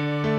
Thank you.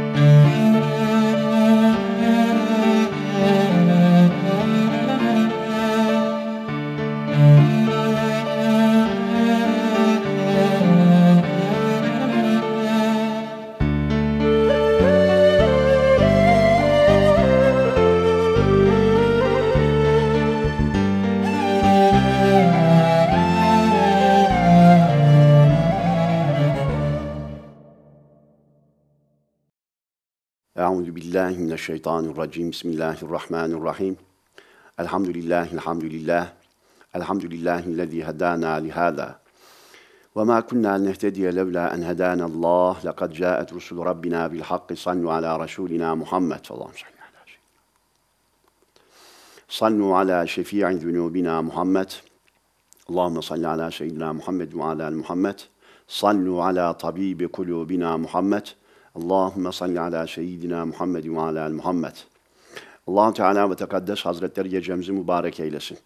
الشيطان الرجيم بسم الله الرحمن الرحيم الحمد لله الحمد لله الحمد لله الذي هدانا لهذا وما كنا لنهتدي لولا أن هدانا الله لقد جاءت رسل ربنا بالحق صلوا على رسولنا محمد صلى الله عليه وسلم صلوا على شفيع ذنوبنا محمد اللهم صل على سيدنا محمد وعلى محمد صلوا على طبيب قلوبنا محمد Allahümme salli ala seyyidina Muhammed ve ala Muhammed. allah Teala ve Tekaddes Hazretleri gecemizi mübarek eylesin.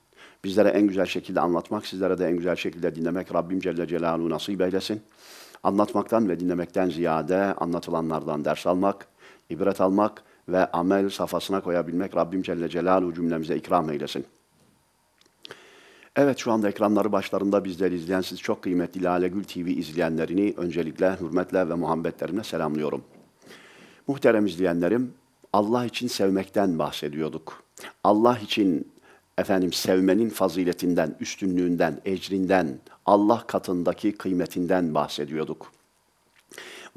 Bizlere en güzel şekilde anlatmak, sizlere de en güzel şekilde dinlemek Rabbim Celle Celaluhu nasip eylesin. Anlatmaktan ve dinlemekten ziyade anlatılanlardan ders almak, ibret almak ve amel safhasına koyabilmek Rabbim Celle Celaluhu cümlemize ikram eylesin. Evet şu anda ekranları başlarında bizleri izleyen siz çok kıymetli Lale Gül TV izleyenlerini öncelikle hürmetle ve muhabbetlerimle selamlıyorum. Muhterem izleyenlerim, Allah için sevmekten bahsediyorduk. Allah için efendim sevmenin faziletinden, üstünlüğünden, ecrinden, Allah katındaki kıymetinden bahsediyorduk.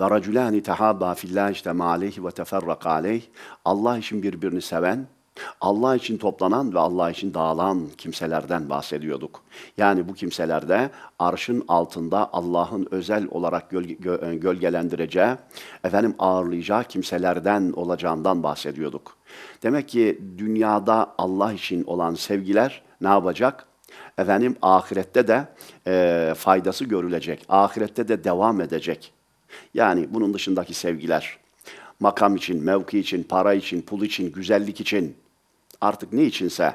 Ve raculani tehaba fillah işte aleyhi ve teferrak aleyh. Allah için birbirini seven Allah için toplanan ve Allah için dağılan kimselerden bahsediyorduk. Yani bu kimselerde arşın altında Allah'ın özel olarak gölge, gö, e, gölgelendireceği, efendim ağırlayacağı kimselerden olacağından bahsediyorduk. Demek ki dünyada Allah için olan sevgiler ne yapacak? Efendim ahirette de e, faydası görülecek. Ahirette de devam edecek. Yani bunun dışındaki sevgiler makam için, mevki için, para için, pul için, güzellik için, Artık ne içinse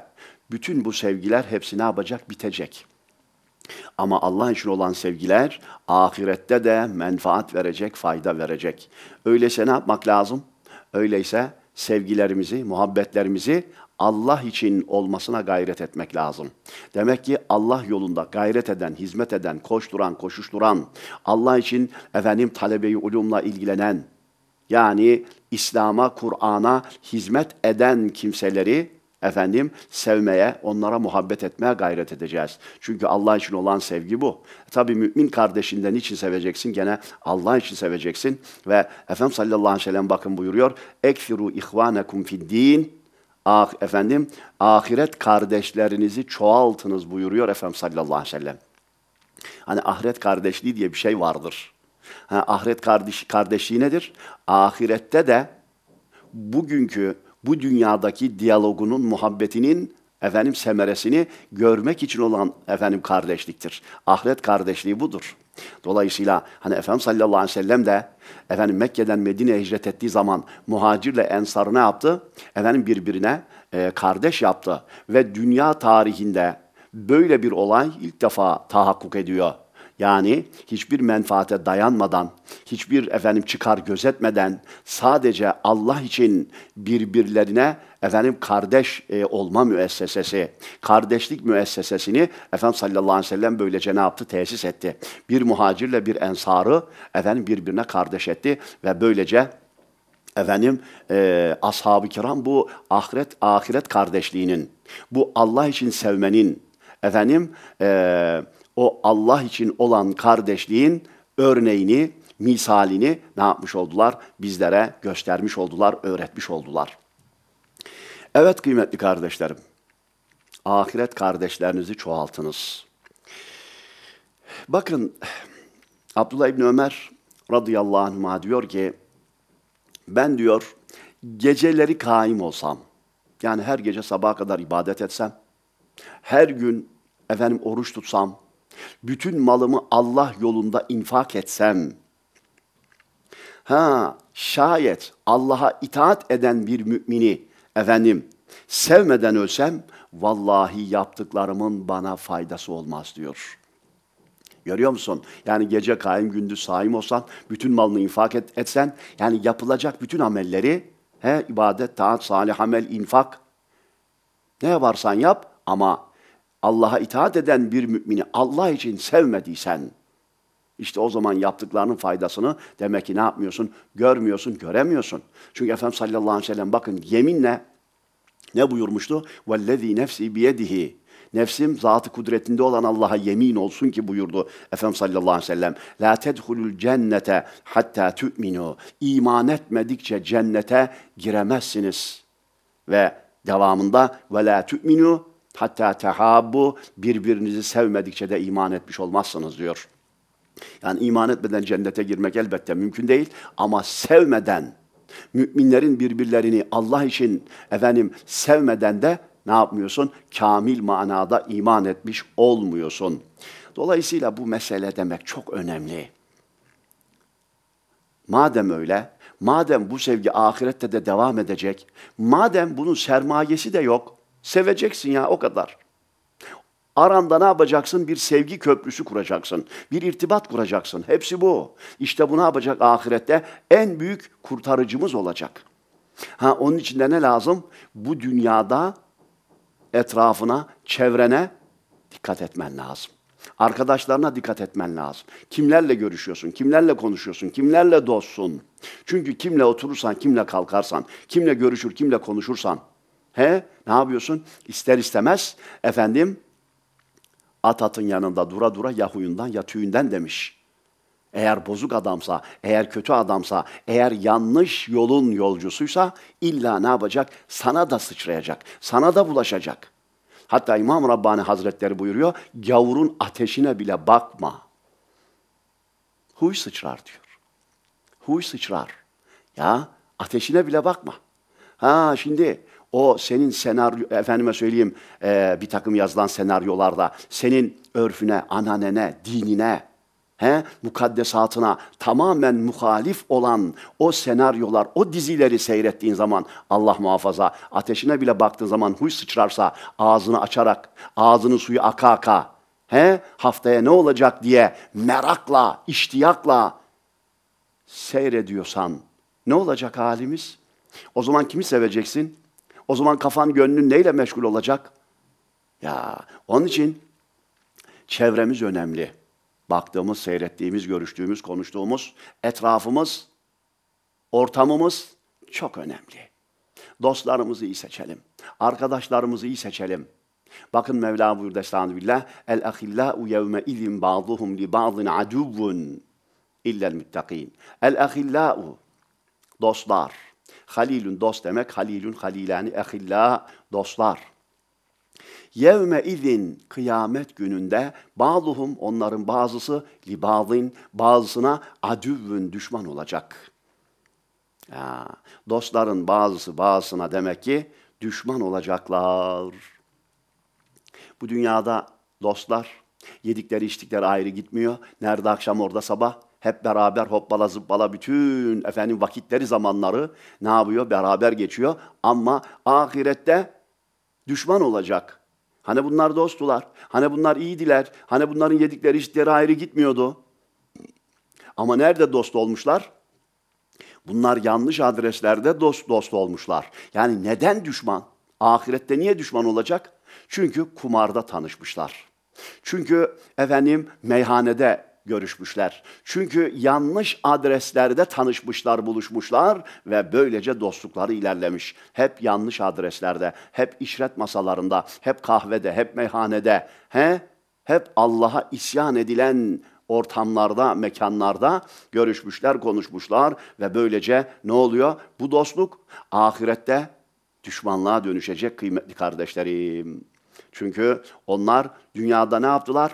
bütün bu sevgiler hepsi ne yapacak? Bitecek. Ama Allah için olan sevgiler ahirette de menfaat verecek, fayda verecek. Öyleyse ne yapmak lazım? Öyleyse sevgilerimizi, muhabbetlerimizi Allah için olmasına gayret etmek lazım. Demek ki Allah yolunda gayret eden, hizmet eden, koşturan, koşuşturan, Allah için efendim talebeyi ulumla ilgilenen, yani İslam'a, Kur'an'a hizmet eden kimseleri efendim sevmeye, onlara muhabbet etmeye gayret edeceğiz. Çünkü Allah için olan sevgi bu. E, tabii mümin kardeşinden için seveceksin? Gene Allah için seveceksin. Ve Efendimiz sallallahu aleyhi ve sellem bakın buyuruyor. Ekfiru ihvanekum fid din. Ah, efendim ahiret kardeşlerinizi çoğaltınız buyuruyor Efendimiz sallallahu aleyhi ve sellem. Hani ahiret kardeşliği diye bir şey vardır. Ha, ahiret kardeş, kardeşliği nedir? Ahirette de bugünkü bu dünyadaki diyalogunun, muhabbetinin efendim semeresini görmek için olan efendim kardeşliktir. Ahiret kardeşliği budur. Dolayısıyla hani Efendim sallallahu aleyhi ve sellem de efendim Mekke'den Medine'ye hicret ettiği zaman muhacirle ensarı ne yaptı? Efendim birbirine e, kardeş yaptı ve dünya tarihinde böyle bir olay ilk defa tahakkuk ediyor. Yani hiçbir menfaate dayanmadan, hiçbir efendim çıkar gözetmeden sadece Allah için birbirlerine efendim kardeş e, olma müessesesi, kardeşlik müessesesini efendim sallallahu aleyhi ve sellem böylece ne yaptı? Tesis etti. Bir muhacirle bir ensarı efendim birbirine kardeş etti ve böylece efendim e, ashab-ı kiram bu ahiret ahiret kardeşliğinin, bu Allah için sevmenin efendim eee o Allah için olan kardeşliğin örneğini, misalini ne yapmış oldular? Bizlere göstermiş oldular, öğretmiş oldular. Evet kıymetli kardeşlerim, ahiret kardeşlerinizi çoğaltınız. Bakın Abdullah İbni Ömer radıyallahu anh'a diyor ki, ben diyor geceleri kaim olsam, yani her gece sabaha kadar ibadet etsem, her gün efendim oruç tutsam, bütün malımı Allah yolunda infak etsem, ha şayet Allah'a itaat eden bir mümini efendim sevmeden ölsem vallahi yaptıklarımın bana faydası olmaz diyor. Görüyor musun? Yani gece kaim gündüz saim olsan, bütün malını infak et, etsen, yani yapılacak bütün amelleri, he, ibadet, taat, salih amel, infak, ne yaparsan yap ama Allah'a itaat eden bir mümini Allah için sevmediysen, işte o zaman yaptıklarının faydasını demek ki ne yapmıyorsun? Görmüyorsun, göremiyorsun. Çünkü Efendimiz sallallahu aleyhi ve sellem bakın yeminle ne buyurmuştu? وَالَّذ۪ي nefsi biyedihi. Nefsim zatı kudretinde olan Allah'a yemin olsun ki buyurdu Efendimiz sallallahu aleyhi ve sellem. La tedhulul cennete hatta tu'minu. İman etmedikçe cennete giremezsiniz. Ve devamında ve la Hatta tehabu birbirinizi sevmedikçe de iman etmiş olmazsınız diyor. Yani iman etmeden cennete girmek elbette mümkün değil ama sevmeden müminlerin birbirlerini Allah için efendim sevmeden de ne yapmıyorsun? Kamil manada iman etmiş olmuyorsun. Dolayısıyla bu mesele demek çok önemli. Madem öyle, madem bu sevgi ahirette de devam edecek, madem bunun sermayesi de yok, Seveceksin ya o kadar. Aranda ne yapacaksın? Bir sevgi köprüsü kuracaksın. Bir irtibat kuracaksın. Hepsi bu. İşte bu ne yapacak ahirette? En büyük kurtarıcımız olacak. Ha onun için de ne lazım? Bu dünyada etrafına, çevrene dikkat etmen lazım. Arkadaşlarına dikkat etmen lazım. Kimlerle görüşüyorsun, kimlerle konuşuyorsun, kimlerle dostsun. Çünkü kimle oturursan, kimle kalkarsan, kimle görüşür, kimle konuşursan He? Ne yapıyorsun? İster istemez efendim at atın yanında dura dura ya huyundan ya tüyünden demiş. Eğer bozuk adamsa, eğer kötü adamsa, eğer yanlış yolun yolcusuysa illa ne yapacak? Sana da sıçrayacak, sana da bulaşacak. Hatta İmam Rabbani Hazretleri buyuruyor, gavurun ateşine bile bakma. Huy sıçrar diyor. Huy sıçrar. Ya ateşine bile bakma. Ha şimdi o senin senaryo, efendime söyleyeyim e, bir takım yazılan senaryolarda senin örfüne, ananene, dinine, he, mukaddesatına tamamen muhalif olan o senaryolar, o dizileri seyrettiğin zaman Allah muhafaza ateşine bile baktığın zaman huy sıçrarsa ağzını açarak, ağzını suyu aka aka, he, haftaya ne olacak diye merakla, iştiyakla seyrediyorsan ne olacak halimiz? O zaman kimi seveceksin? O zaman kafan gönlün neyle meşgul olacak? Ya onun için çevremiz önemli. Baktığımız, seyrettiğimiz, görüştüğümüz, konuştuğumuz, etrafımız, ortamımız çok önemli. Dostlarımızı iyi seçelim. Arkadaşlarımızı iyi seçelim. Bakın Mevla buyurdu Estağfirullah. El ahillâ'u yevme izin ba'duhum li ba'din aduvvun illel müttakîn. El ahillâ'u dostlar, Halil'un dost demek, Halil'un halilani ehilla dostlar. Yevme izin kıyamet gününde bağluhum onların bazısı libazin bazısına adüvün düşman olacak. Ya, dostların bazısı bazısına demek ki düşman olacaklar. Bu dünyada dostlar yedikleri içtikleri ayrı gitmiyor. Nerede akşam orada sabah. Hep beraber hoppala zıppala bütün efendim vakitleri zamanları ne yapıyor? Beraber geçiyor. Ama ahirette düşman olacak. Hani bunlar dostular, hani bunlar iyiydiler, hani bunların yedikleri içtikleri ayrı gitmiyordu. Ama nerede dost olmuşlar? Bunlar yanlış adreslerde dost dost olmuşlar. Yani neden düşman? Ahirette niye düşman olacak? Çünkü kumarda tanışmışlar. Çünkü efendim meyhanede görüşmüşler. Çünkü yanlış adreslerde tanışmışlar, buluşmuşlar ve böylece dostlukları ilerlemiş. Hep yanlış adreslerde, hep işret masalarında, hep kahvede, hep meyhanede, he? hep Allah'a isyan edilen ortamlarda, mekanlarda görüşmüşler, konuşmuşlar ve böylece ne oluyor? Bu dostluk ahirette düşmanlığa dönüşecek kıymetli kardeşlerim. Çünkü onlar dünyada ne yaptılar?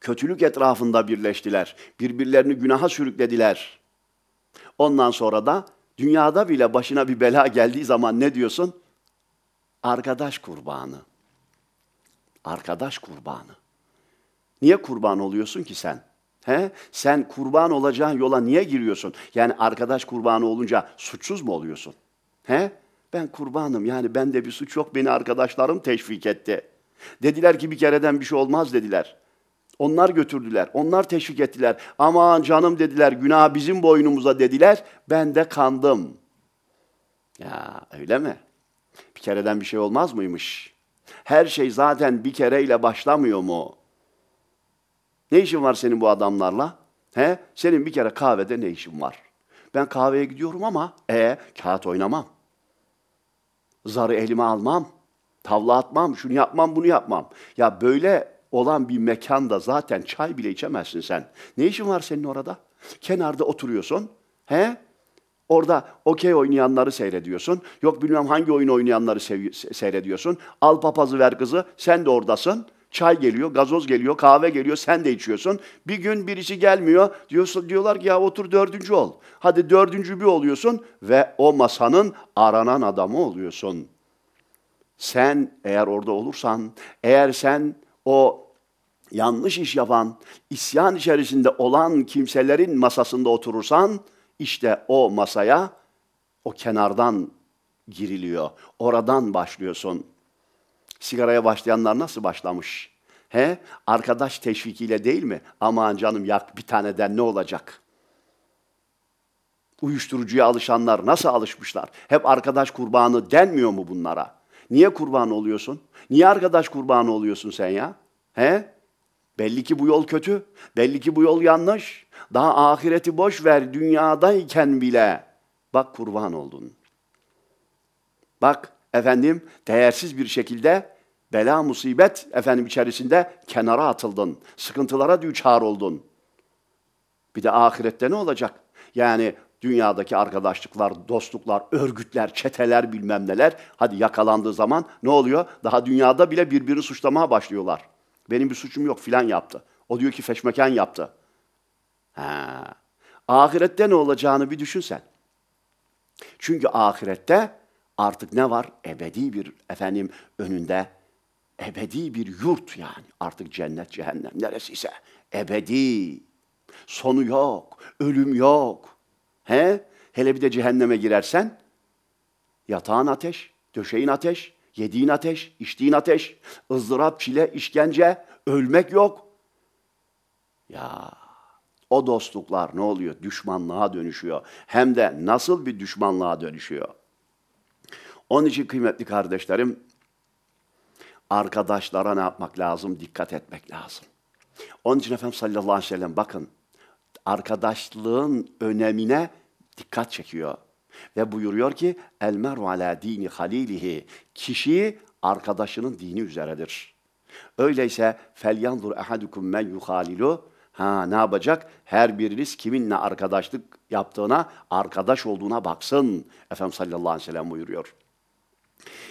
Kötülük etrafında birleştiler. Birbirlerini günaha sürüklediler. Ondan sonra da dünyada bile başına bir bela geldiği zaman ne diyorsun? Arkadaş kurbanı. Arkadaş kurbanı. Niye kurban oluyorsun ki sen? He? Sen kurban olacağın yola niye giriyorsun? Yani arkadaş kurbanı olunca suçsuz mu oluyorsun? He? Ben kurbanım yani bende bir suç yok beni arkadaşlarım teşvik etti. Dediler ki bir kereden bir şey olmaz dediler. Onlar götürdüler, onlar teşvik ettiler. Aman canım dediler, günah bizim boynumuza dediler. Ben de kandım. Ya öyle mi? Bir kereden bir şey olmaz mıymış? Her şey zaten bir kereyle başlamıyor mu? Ne işin var senin bu adamlarla? He? Senin bir kere kahvede ne işin var? Ben kahveye gidiyorum ama e kağıt oynamam. Zarı elime almam. Tavla atmam, şunu yapmam, bunu yapmam. Ya böyle olan bir mekanda zaten çay bile içemezsin sen. Ne işin var senin orada? Kenarda oturuyorsun. He? Orada okey oynayanları seyrediyorsun. Yok bilmem hangi oyun oynayanları seyrediyorsun. Al papazı ver kızı. Sen de oradasın. Çay geliyor, gazoz geliyor, kahve geliyor, sen de içiyorsun. Bir gün birisi gelmiyor, diyorsa, diyorlar ki ya otur dördüncü ol. Hadi dördüncü bir oluyorsun ve o masanın aranan adamı oluyorsun. Sen eğer orada olursan, eğer sen o yanlış iş yapan, isyan içerisinde olan kimselerin masasında oturursan işte o masaya o kenardan giriliyor. Oradan başlıyorsun. Sigaraya başlayanlar nasıl başlamış? He? Arkadaş teşvikiyle değil mi? Aman canım yak bir tane taneden ne olacak? Uyuşturucuya alışanlar nasıl alışmışlar? Hep arkadaş kurbanı denmiyor mu bunlara? Niye kurban oluyorsun? Niye arkadaş kurbanı oluyorsun sen ya? He? Belli ki bu yol kötü. Belli ki bu yol yanlış. Daha ahireti boş ver dünyadayken bile. Bak kurban oldun. Bak efendim değersiz bir şekilde bela musibet efendim içerisinde kenara atıldın. Sıkıntılara düçar oldun. Bir de ahirette ne olacak? Yani Dünyadaki arkadaşlıklar, dostluklar, örgütler, çeteler bilmem neler. Hadi yakalandığı zaman ne oluyor? Daha dünyada bile birbirini suçlamaya başlıyorlar. Benim bir suçum yok filan yaptı. O diyor ki feşmeken yaptı. Ha. Ahirette ne olacağını bir düşünsen. Çünkü ahirette artık ne var? Ebedi bir efendim önünde ebedi bir yurt yani. Artık cennet cehennem neresi ise ebedi. Sonu yok, ölüm yok. He? Hele bir de cehenneme girersen yatağın ateş, döşeğin ateş, yediğin ateş, içtiğin ateş, ızdırap, çile, işkence, ölmek yok. Ya o dostluklar ne oluyor? Düşmanlığa dönüşüyor. Hem de nasıl bir düşmanlığa dönüşüyor? Onun için kıymetli kardeşlerim, arkadaşlara ne yapmak lazım? Dikkat etmek lazım. Onun için Efendimiz sallallahu aleyhi ve sellem bakın, arkadaşlığın önemine dikkat çekiyor. Ve buyuruyor ki el meru ala dini halilihi kişi arkadaşının dini üzeredir. Öyleyse felyandur ehadukum men yuhalilu ha ne yapacak? Her biriniz kiminle arkadaşlık yaptığına, arkadaş olduğuna baksın. Efendimiz sallallahu aleyhi ve sellem buyuruyor.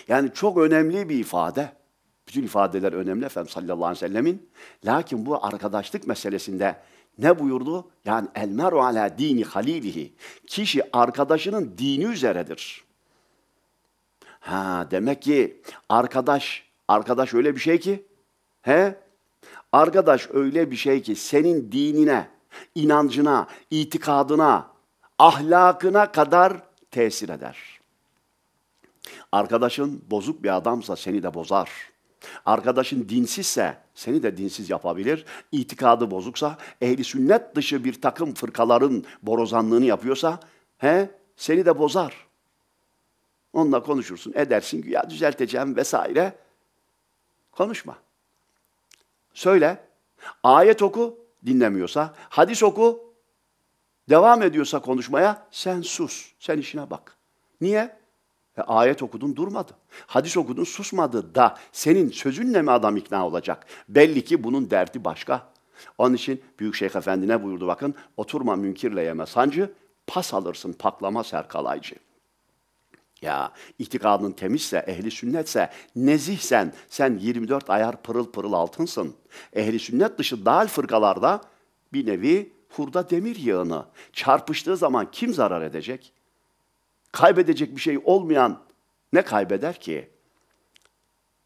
Yani çok önemli bir ifade. Bütün ifadeler önemli Efendimiz sallallahu aleyhi ve sellemin. Lakin bu arkadaşlık meselesinde ne buyurdu? Yani elmeru ala dini halilihi. Kişi arkadaşının dini üzeredir. Ha demek ki arkadaş, arkadaş öyle bir şey ki, he? Arkadaş öyle bir şey ki senin dinine, inancına, itikadına, ahlakına kadar tesir eder. Arkadaşın bozuk bir adamsa seni de bozar. Arkadaşın dinsizse seni de dinsiz yapabilir. İtikadı bozuksa, ehli sünnet dışı bir takım fırkaların borozanlığını yapıyorsa he seni de bozar. Onunla konuşursun, edersin ki ya düzelteceğim vesaire. Konuşma. Söyle. Ayet oku, dinlemiyorsa, hadis oku, devam ediyorsa konuşmaya sen sus, sen işine bak. Niye? Ve ayet okudun durmadı. Hadis okudun susmadı da senin sözünle mi adam ikna olacak? Belli ki bunun derdi başka. Onun için Büyük Şeyh Efendi ne buyurdu bakın? Oturma münkirle yeme sancı, pas alırsın paklama serkalaycı. Ya itikadın temizse, ehli sünnetse, nezihsen, sen 24 ayar pırıl pırıl altınsın. Ehli sünnet dışı dal fırkalarda bir nevi hurda demir yağını. Çarpıştığı zaman kim zarar edecek? kaybedecek bir şey olmayan ne kaybeder ki?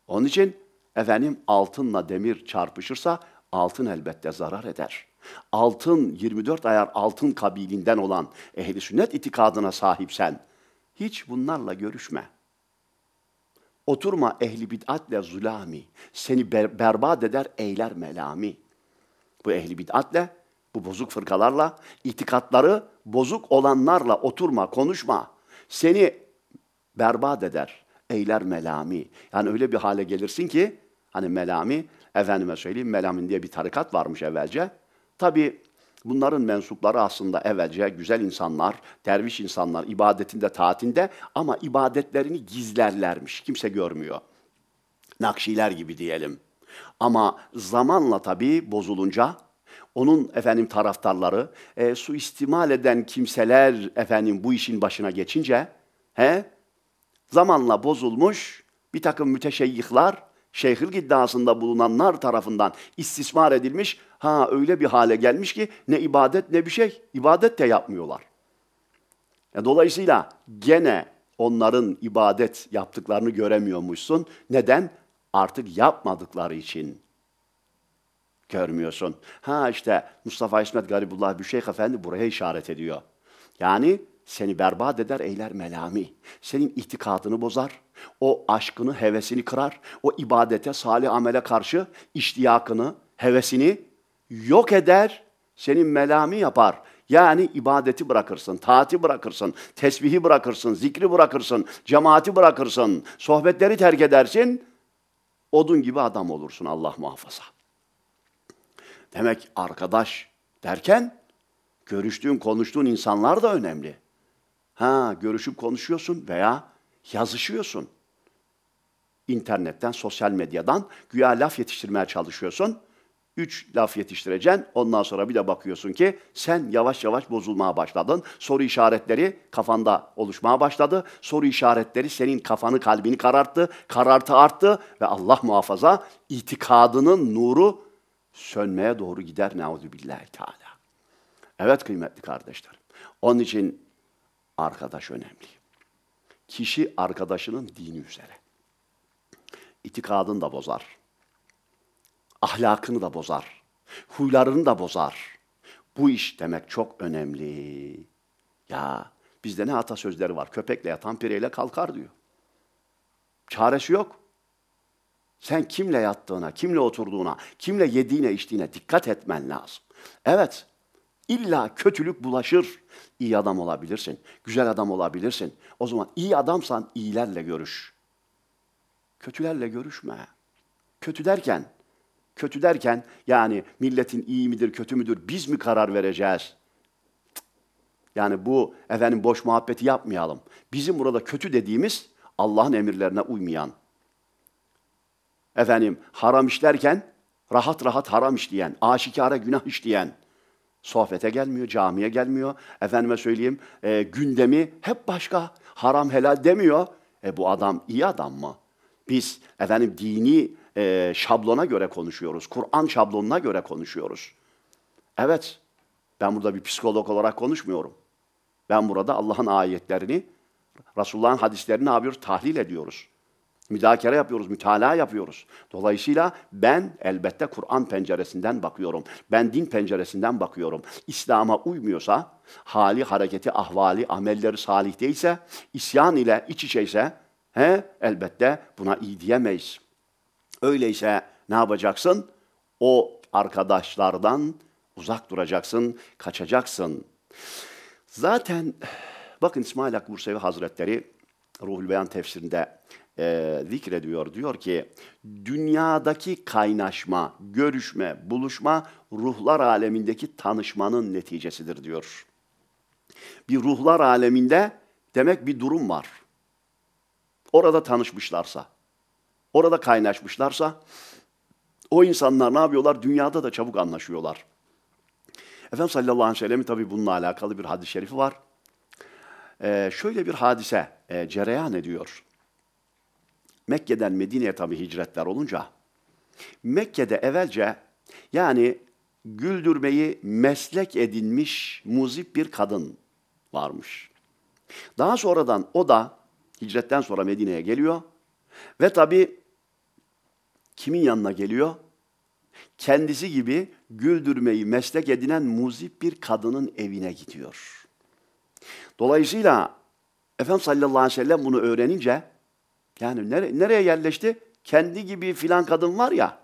Onun için efendim altınla demir çarpışırsa altın elbette zarar eder. Altın 24 ayar altın kabilinden olan ehli sünnet itikadına sahipsen hiç bunlarla görüşme. Oturma ehli bid'atle zulami, seni ber- berbat eder eyler melami. Bu ehli bid'atle, bu bozuk fırkalarla, itikatları bozuk olanlarla oturma, konuşma seni berbat eder, eyler melami. Yani öyle bir hale gelirsin ki, hani melami, efendime söyleyeyim melamin diye bir tarikat varmış evvelce. Tabi bunların mensupları aslında evvelce güzel insanlar, derviş insanlar, ibadetinde, taatinde ama ibadetlerini gizlerlermiş, kimse görmüyor. Nakşiler gibi diyelim. Ama zamanla tabii bozulunca onun efendim taraftarları, e, suistimal eden kimseler efendim bu işin başına geçince he, zamanla bozulmuş bir takım müteşeyyihlar, şeyhlik iddiasında bulunanlar tarafından istismar edilmiş, ha öyle bir hale gelmiş ki ne ibadet ne bir şey, ibadet de yapmıyorlar. E, dolayısıyla gene onların ibadet yaptıklarını göremiyormuşsun. Neden? Artık yapmadıkları için görmüyorsun. Ha işte Mustafa İsmet Garibullah Büşeyh Efendi buraya işaret ediyor. Yani seni berbat eder eyler melami. Senin itikadını bozar. O aşkını, hevesini kırar. O ibadete, salih amele karşı iştiyakını, hevesini yok eder. Senin melami yapar. Yani ibadeti bırakırsın, taati bırakırsın, tesbihi bırakırsın, zikri bırakırsın, cemaati bırakırsın, sohbetleri terk edersin. Odun gibi adam olursun Allah muhafaza. Demek arkadaş derken görüştüğün, konuştuğun insanlar da önemli. Ha, görüşüp konuşuyorsun veya yazışıyorsun. İnternetten, sosyal medyadan güya laf yetiştirmeye çalışıyorsun. Üç laf yetiştireceksin. Ondan sonra bir de bakıyorsun ki sen yavaş yavaş bozulmaya başladın. Soru işaretleri kafanda oluşmaya başladı. Soru işaretleri senin kafanı, kalbini kararttı. Karartı arttı ve Allah muhafaza itikadının nuru sönmeye doğru gider neuzübillahi teala. Evet kıymetli kardeşlerim. Onun için arkadaş önemli. Kişi arkadaşının dini üzere. İtikadını da bozar. Ahlakını da bozar. Huylarını da bozar. Bu iş demek çok önemli. Ya bizde ne atasözleri var? Köpekle yatan pireyle kalkar diyor. Çaresi yok. Sen kimle yattığına, kimle oturduğuna, kimle yediğine, içtiğine dikkat etmen lazım. Evet, illa kötülük bulaşır. İyi adam olabilirsin, güzel adam olabilirsin. O zaman iyi adamsan iyilerle görüş. Kötülerle görüşme. Kötü derken, kötü derken yani milletin iyi midir, kötü müdür, biz mi karar vereceğiz? Yani bu efendim boş muhabbeti yapmayalım. Bizim burada kötü dediğimiz Allah'ın emirlerine uymayan, Efendim haram işlerken rahat rahat haram işleyen, aşikara günah işleyen sohbete gelmiyor, camiye gelmiyor. Efendime söyleyeyim e, gündemi hep başka haram helal demiyor. E bu adam iyi adam mı? Biz efendim dini e, şablona göre konuşuyoruz. Kur'an şablonuna göre konuşuyoruz. Evet, ben burada bir psikolog olarak konuşmuyorum. Ben burada Allah'ın ayetlerini, Resulullah'ın hadislerini ne yapıyoruz? Tahlil ediyoruz. Müdakere yapıyoruz, mütalaa yapıyoruz. Dolayısıyla ben elbette Kur'an penceresinden bakıyorum. Ben din penceresinden bakıyorum. İslam'a uymuyorsa, hali, hareketi, ahvali, amelleri salih değilse, isyan ile iç içeyse, he, elbette buna iyi diyemeyiz. Öyleyse ne yapacaksın? O arkadaşlardan uzak duracaksın, kaçacaksın. Zaten bakın İsmail Hakkı Bursevi Hazretleri Ruhul Beyan tefsirinde e, zikrediyor. Diyor ki dünyadaki kaynaşma, görüşme, buluşma ruhlar alemindeki tanışmanın neticesidir diyor. Bir ruhlar aleminde demek bir durum var. Orada tanışmışlarsa, orada kaynaşmışlarsa o insanlar ne yapıyorlar? Dünyada da çabuk anlaşıyorlar. Efendim sallallahu aleyhi ve sellem'in tabi bununla alakalı bir hadis-i şerifi var. Ee, şöyle bir hadise e, cereyan ediyor. Mekke'den Medine'ye tabi hicretler olunca Mekke'de evvelce yani güldürmeyi meslek edinmiş muzip bir kadın varmış. Daha sonradan o da hicretten sonra Medine'ye geliyor ve tabi kimin yanına geliyor? Kendisi gibi güldürmeyi meslek edinen muzip bir kadının evine gidiyor. Dolayısıyla Efendimiz sallallahu aleyhi ve sellem bunu öğrenince yani nere, nereye yerleşti? Kendi gibi filan kadın var ya,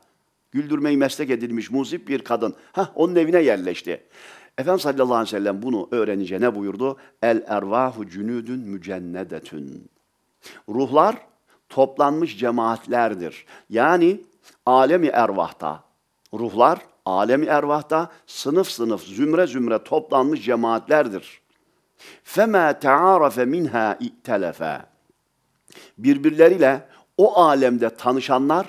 güldürmeyi meslek edilmiş muzip bir kadın. Ha, onun evine yerleşti. Efendimiz sallallahu aleyhi ve sellem bunu öğrenince ne buyurdu? El ervahu cünüdün mücennedetün. Ruhlar toplanmış cemaatlerdir. Yani alemi ervahta, ruhlar alemi ervahta sınıf sınıf zümre zümre toplanmış cemaatlerdir. Fema تَعَارَفَ minha اِئْتَلَفَا Birbirleriyle o alemde tanışanlar,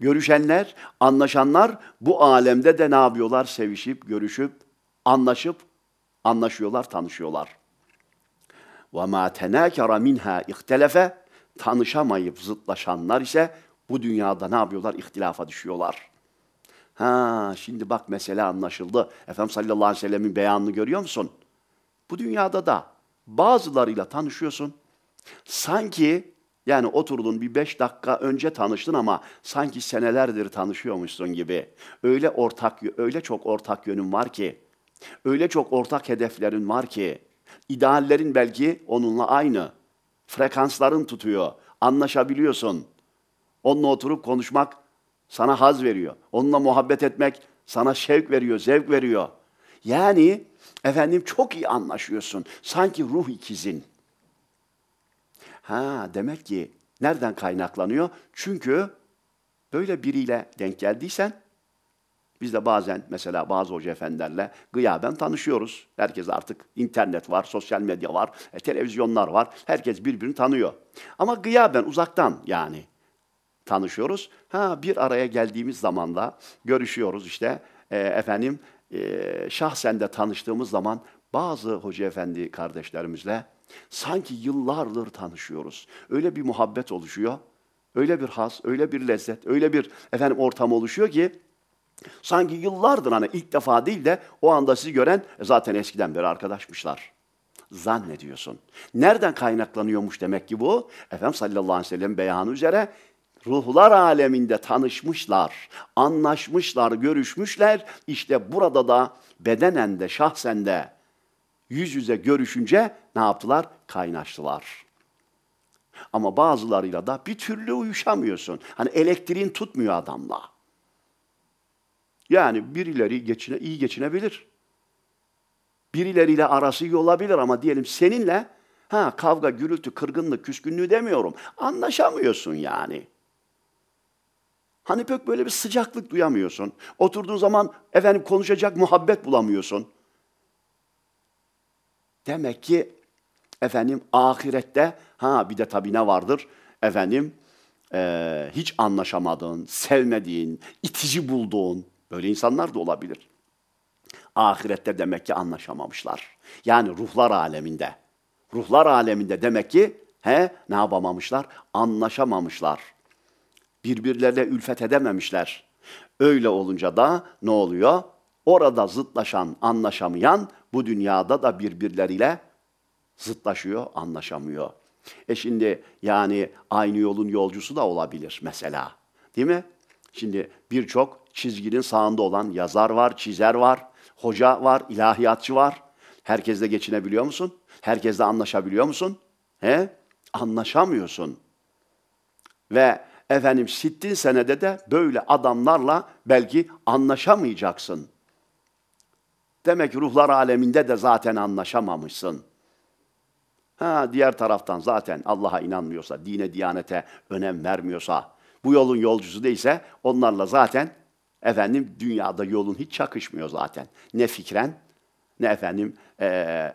görüşenler, anlaşanlar bu alemde de ne yapıyorlar? Sevişip, görüşüp, anlaşıp, anlaşıyorlar, tanışıyorlar. وَمَا تَنَاكَرَ minha ihtelefe Tanışamayıp zıtlaşanlar ise bu dünyada ne yapıyorlar? İhtilafa düşüyorlar. Ha şimdi bak mesele anlaşıldı. Efendimiz sallallahu aleyhi ve sellemin beyanını görüyor musun? Bu dünyada da bazılarıyla tanışıyorsun. Sanki yani oturdun bir beş dakika önce tanıştın ama sanki senelerdir tanışıyormuşsun gibi. Öyle ortak, öyle çok ortak yönün var ki, öyle çok ortak hedeflerin var ki, ideallerin belki onunla aynı. Frekansların tutuyor, anlaşabiliyorsun. Onunla oturup konuşmak sana haz veriyor. Onunla muhabbet etmek sana şevk veriyor, zevk veriyor. Yani efendim çok iyi anlaşıyorsun. Sanki ruh ikizin. Ha demek ki nereden kaynaklanıyor? Çünkü böyle biriyle denk geldiysen biz de bazen mesela bazı hoca efendilerle gıyaben tanışıyoruz. Herkes artık internet var, sosyal medya var, e, televizyonlar var. Herkes birbirini tanıyor. Ama gıyaben uzaktan yani tanışıyoruz. Ha bir araya geldiğimiz zaman da görüşüyoruz işte. E, efendim e, şahsen de tanıştığımız zaman bazı hoca efendi kardeşlerimizle sanki yıllardır tanışıyoruz. Öyle bir muhabbet oluşuyor, öyle bir has, öyle bir lezzet, öyle bir efendim ortam oluşuyor ki sanki yıllardır hani ilk defa değil de o anda sizi gören e, zaten eskiden beri arkadaşmışlar zannediyorsun. Nereden kaynaklanıyormuş demek ki bu? Efendim sallallahu aleyhi ve sellem beyanı üzere ruhlar aleminde tanışmışlar, anlaşmışlar, görüşmüşler. İşte burada da bedenen de şahsen de yüz yüze görüşünce ne yaptılar? Kaynaştılar. Ama bazılarıyla da bir türlü uyuşamıyorsun. Hani elektriğin tutmuyor adamla. Yani birileri geçine, iyi geçinebilir. Birileriyle arası iyi olabilir ama diyelim seninle ha kavga, gürültü, kırgınlık, küskünlüğü demiyorum. Anlaşamıyorsun yani. Hani pek böyle bir sıcaklık duyamıyorsun. Oturduğun zaman efendim konuşacak muhabbet bulamıyorsun. Demek ki efendim ahirette ha bir de tabi ne vardır? Efendim e, hiç anlaşamadığın, sevmediğin, itici bulduğun böyle insanlar da olabilir. Ahirette demek ki anlaşamamışlar. Yani ruhlar aleminde. Ruhlar aleminde demek ki he ne yapamamışlar? Anlaşamamışlar. Birbirlerine ülfet edememişler. Öyle olunca da ne oluyor? Orada zıtlaşan, anlaşamayan bu dünyada da birbirleriyle zıtlaşıyor, anlaşamıyor. E şimdi yani aynı yolun yolcusu da olabilir mesela. Değil mi? Şimdi birçok çizginin sağında olan yazar var, çizer var, hoca var, ilahiyatçı var. Herkesle geçinebiliyor musun? Herkesle anlaşabiliyor musun? He? Anlaşamıyorsun. Ve efendim sittin senede de böyle adamlarla belki anlaşamayacaksın. Demek ki ruhlar aleminde de zaten anlaşamamışsın. Ha, diğer taraftan zaten Allah'a inanmıyorsa, dine, diyanete önem vermiyorsa, bu yolun yolcusu değilse onlarla zaten efendim dünyada yolun hiç çakışmıyor zaten. Ne fikren ne efendim ee,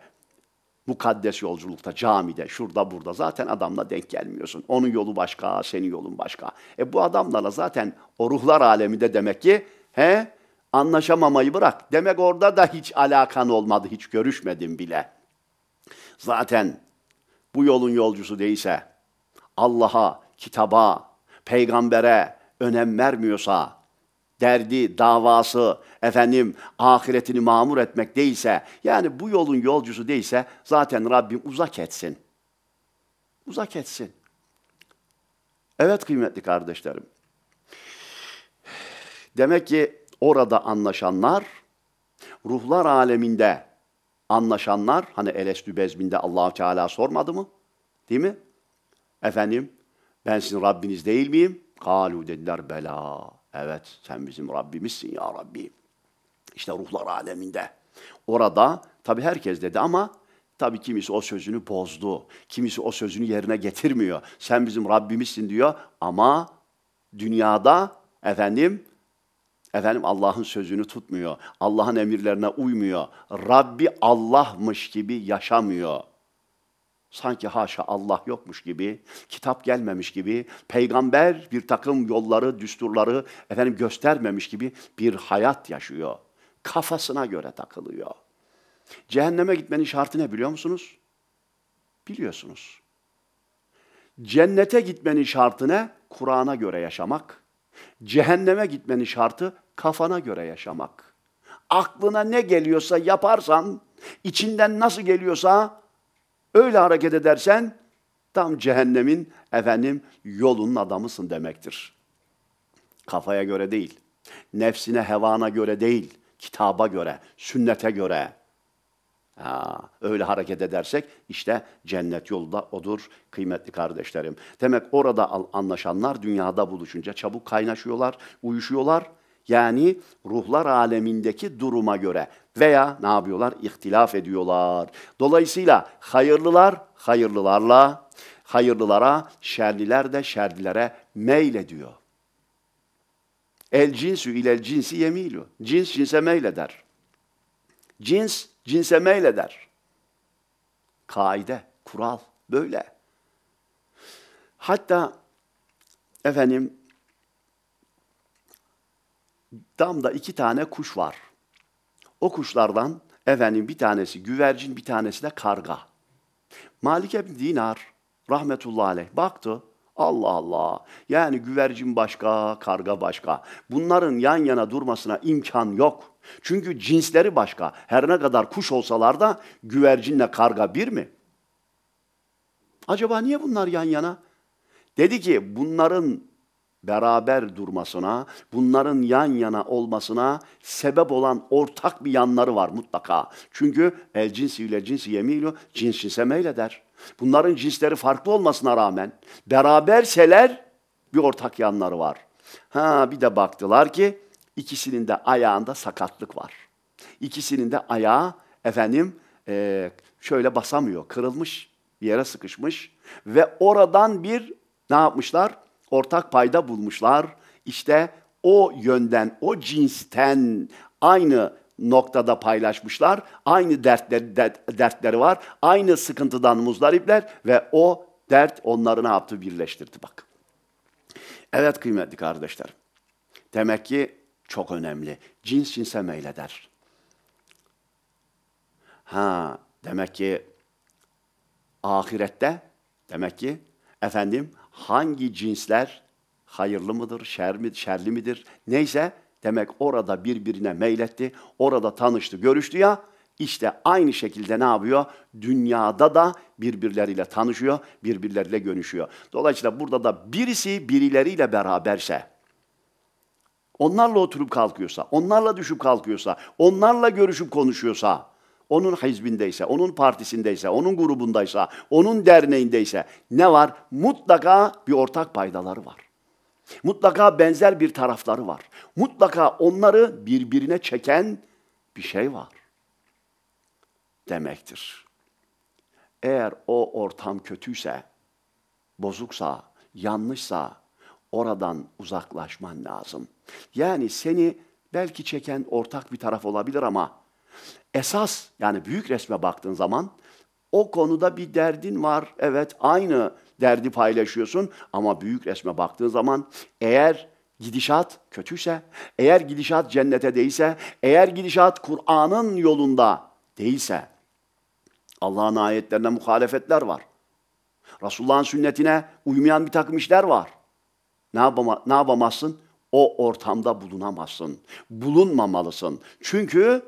mukaddes yolculukta, camide, şurada burada zaten adamla denk gelmiyorsun. Onun yolu başka, senin yolun başka. E bu adamlarla zaten o ruhlar aleminde demek ki he Anlaşamamayı bırak. Demek orada da hiç alakan olmadı, hiç görüşmedin bile. Zaten bu yolun yolcusu değilse, Allah'a, kitaba, peygambere önem vermiyorsa, derdi, davası, efendim ahiretini mamur etmek değilse, yani bu yolun yolcusu değilse zaten Rabbim uzak etsin. Uzak etsin. Evet kıymetli kardeşlerim. Demek ki orada anlaşanlar, ruhlar aleminde anlaşanlar, hani Elestü Bezmin'de allah Teala sormadı mı? Değil mi? Efendim, ben sizin Rabbiniz değil miyim? Kalu dediler, bela. Evet, sen bizim Rabbimizsin ya Rabbi. İşte ruhlar aleminde. Orada tabi herkes dedi ama tabi kimisi o sözünü bozdu. Kimisi o sözünü yerine getirmiyor. Sen bizim Rabbimizsin diyor ama dünyada efendim Efendim Allah'ın sözünü tutmuyor. Allah'ın emirlerine uymuyor. Rabbi Allah'mış gibi yaşamıyor. Sanki haşa Allah yokmuş gibi, kitap gelmemiş gibi, peygamber bir takım yolları, düsturları efendim göstermemiş gibi bir hayat yaşıyor. Kafasına göre takılıyor. Cehenneme gitmenin şartı ne biliyor musunuz? Biliyorsunuz. Cennete gitmenin şartı ne? Kur'an'a göre yaşamak, Cehenneme gitmenin şartı kafana göre yaşamak. Aklına ne geliyorsa yaparsan, içinden nasıl geliyorsa öyle hareket edersen tam cehennemin efendim yolunun adamısın demektir. Kafaya göre değil, nefsine hevana göre değil, kitaba göre, sünnete göre. Ha, öyle hareket edersek işte cennet yolda odur kıymetli kardeşlerim. Demek orada anlaşanlar dünyada buluşunca çabuk kaynaşıyorlar, uyuşuyorlar. Yani ruhlar alemindeki duruma göre veya ne yapıyorlar? İhtilaf ediyorlar. Dolayısıyla hayırlılar hayırlılarla, hayırlılara, şerliler de şerlilere meylediyor. El cinsü ile cinsi yemilu. Cins cinse meyleder. Cins Cinse meyleder. Kaide, kural böyle. Hatta efendim damda iki tane kuş var. O kuşlardan efendim bir tanesi güvercin, bir tanesi de karga. Malik ibn Dinar rahmetullahi aleyh baktı. Allah Allah. Yani güvercin başka, karga başka. Bunların yan yana durmasına imkan yok. Çünkü cinsleri başka. Her ne kadar kuş olsalar da güvercinle karga bir mi? Acaba niye bunlar yan yana? Dedi ki bunların beraber durmasına, bunların yan yana olmasına sebep olan ortak bir yanları var mutlaka. Çünkü el cinsiyle cinsi yemiyle, cins cinse meyle der. Bunların cinsleri farklı olmasına rağmen beraberseler bir ortak yanları var. Ha bir de baktılar ki ikisinin de ayağında sakatlık var. İkisinin de ayağı efendim e, şöyle basamıyor, kırılmış, bir yere sıkışmış ve oradan bir ne yapmışlar? Ortak payda bulmuşlar. İşte o yönden, o cinsten aynı noktada paylaşmışlar. Aynı dertleri, dertleri var. Aynı sıkıntıdan muzdaripler ve o dert onları ne yaptı? Birleştirdi bak. Evet kıymetli kardeşler. Demek ki çok önemli. Cins cinse meyleder. Ha demek ki ahirette demek ki efendim hangi cinsler hayırlı mıdır, şer mi, şerli midir neyse Demek orada birbirine meyletti, orada tanıştı, görüştü ya. İşte aynı şekilde ne yapıyor? Dünyada da birbirleriyle tanışıyor, birbirleriyle görüşüyor. Dolayısıyla burada da birisi birileriyle beraberse, onlarla oturup kalkıyorsa, onlarla düşüp kalkıyorsa, onlarla görüşüp konuşuyorsa, onun hizbindeyse, onun partisindeyse, onun grubundaysa, onun derneğindeyse ne var? Mutlaka bir ortak paydaları var. Mutlaka benzer bir tarafları var. Mutlaka onları birbirine çeken bir şey var demektir. Eğer o ortam kötüyse, bozuksa, yanlışsa oradan uzaklaşman lazım. Yani seni belki çeken ortak bir taraf olabilir ama esas yani büyük resme baktığın zaman o konuda bir derdin var. Evet aynı derdi paylaşıyorsun ama büyük resme baktığın zaman eğer gidişat kötüyse, eğer gidişat cennete değilse, eğer gidişat Kur'an'ın yolunda değilse Allah'ın ayetlerine muhalefetler var. Resulullah'ın sünnetine uymayan bir takım işler var. Ne, yapama, ne yapamazsın? O ortamda bulunamazsın. Bulunmamalısın. Çünkü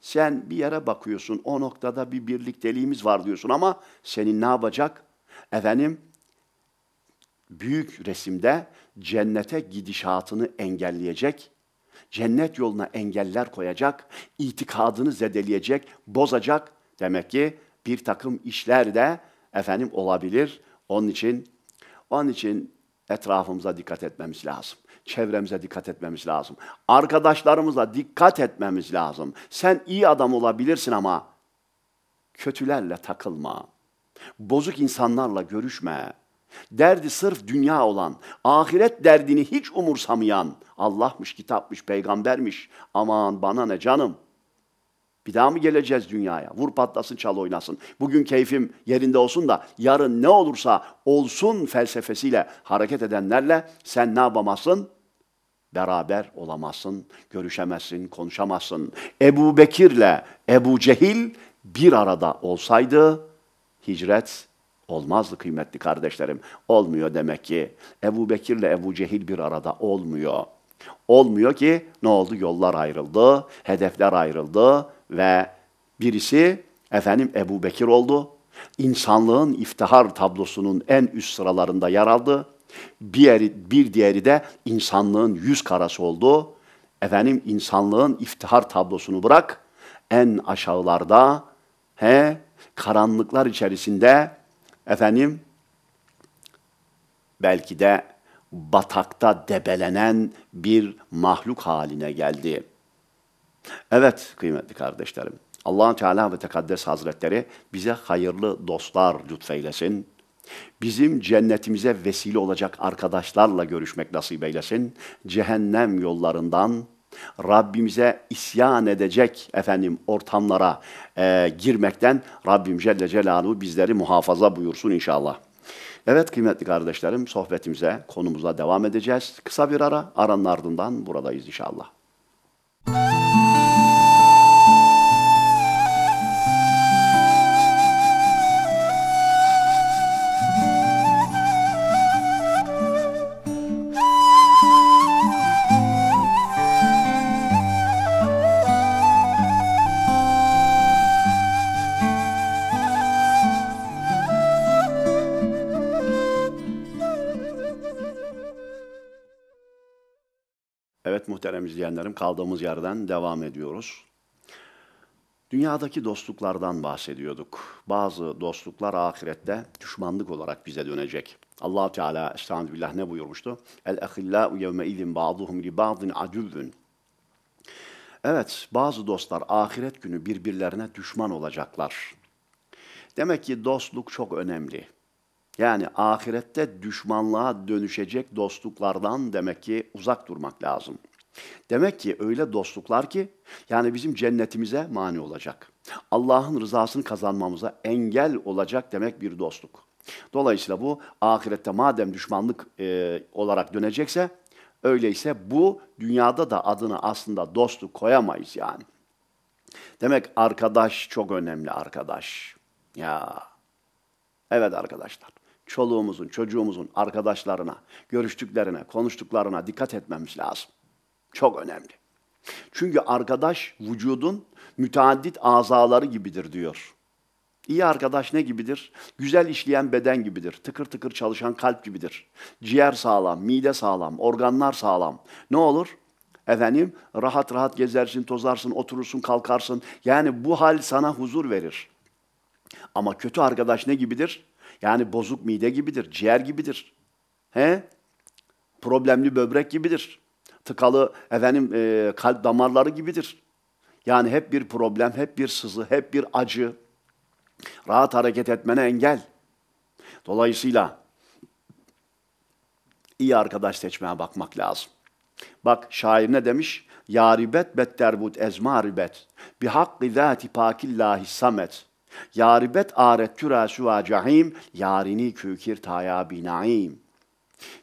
sen bir yere bakıyorsun, o noktada bir birlikteliğimiz var diyorsun ama senin ne yapacak? Efendim, büyük resimde cennete gidişatını engelleyecek, cennet yoluna engeller koyacak, itikadını zedeleyecek, bozacak. Demek ki bir takım işler de efendim olabilir. Onun için onun için etrafımıza dikkat etmemiz lazım. Çevremize dikkat etmemiz lazım. Arkadaşlarımıza dikkat etmemiz lazım. Sen iyi adam olabilirsin ama kötülerle takılma. Bozuk insanlarla görüşme. Derdi sırf dünya olan, ahiret derdini hiç umursamayan, Allah'mış, kitapmış, peygambermiş, aman bana ne canım. Bir daha mı geleceğiz dünyaya? Vur patlasın, çal oynasın. Bugün keyfim yerinde olsun da yarın ne olursa olsun felsefesiyle hareket edenlerle sen ne yapamazsın? Beraber olamazsın, görüşemezsin, konuşamazsın. Ebu Bekir'le Ebu Cehil bir arada olsaydı hicret olmazdı kıymetli kardeşlerim. Olmuyor demek ki. Ebu ile Ebu Cehil bir arada olmuyor. Olmuyor ki ne oldu? Yollar ayrıldı, hedefler ayrıldı ve birisi efendim Ebu Bekir oldu. İnsanlığın iftihar tablosunun en üst sıralarında yer aldı. Bir, yeri, bir diğeri de insanlığın yüz karası oldu. Efendim insanlığın iftihar tablosunu bırak en aşağılarda he karanlıklar içerisinde efendim belki de batakta debelenen bir mahluk haline geldi. Evet kıymetli kardeşlerim. allah Teala ve Tekaddes Hazretleri bize hayırlı dostlar lütfeylesin. Bizim cennetimize vesile olacak arkadaşlarla görüşmek nasip eylesin. Cehennem yollarından Rabbimize isyan edecek efendim ortamlara e, girmekten Rabbim Celle Celaluhu bizleri muhafaza buyursun inşallah. Evet kıymetli kardeşlerim sohbetimize, konumuza devam edeceğiz. Kısa bir ara, aranın ardından buradayız inşallah. Müzik Muhterem izleyenlerim, kaldığımız yerden devam ediyoruz. Dünyadaki dostluklardan bahsediyorduk. Bazı dostluklar ahirette düşmanlık olarak bize dönecek. Allah Teala Estağfirullah ne buyurmuştu? El ahilla yevme izin ba'duhum li ba'din adüvün. Evet, bazı dostlar ahiret günü birbirlerine düşman olacaklar. Demek ki dostluk çok önemli. Yani ahirette düşmanlığa dönüşecek dostluklardan demek ki uzak durmak lazım.'' Demek ki öyle dostluklar ki yani bizim cennetimize mani olacak. Allah'ın rızasını kazanmamıza engel olacak demek bir dostluk. Dolayısıyla bu ahirette madem düşmanlık e, olarak dönecekse öyleyse bu dünyada da adını aslında dostluk koyamayız yani. Demek arkadaş çok önemli arkadaş. Ya. Evet arkadaşlar. Çoluğumuzun, çocuğumuzun arkadaşlarına, görüştüklerine, konuştuklarına dikkat etmemiz lazım. Çok önemli. Çünkü arkadaş vücudun müteaddit azaları gibidir diyor. İyi arkadaş ne gibidir? Güzel işleyen beden gibidir. Tıkır tıkır çalışan kalp gibidir. Ciğer sağlam, mide sağlam, organlar sağlam. Ne olur? Efendim rahat rahat gezersin, tozarsın, oturursun, kalkarsın. Yani bu hal sana huzur verir. Ama kötü arkadaş ne gibidir? Yani bozuk mide gibidir, ciğer gibidir. He? Problemli böbrek gibidir tıkalı efendim e, kalp damarları gibidir. Yani hep bir problem, hep bir sızı, hep bir acı. Rahat hareket etmene engel. Dolayısıyla iyi arkadaş seçmeye bakmak lazım. Bak şair ne demiş? Yaribet betterbut ezmaribet. Bi hakkı zati pakillahi samet. Yaribet aret küra suva cahim. Yarini kükir taya binaim.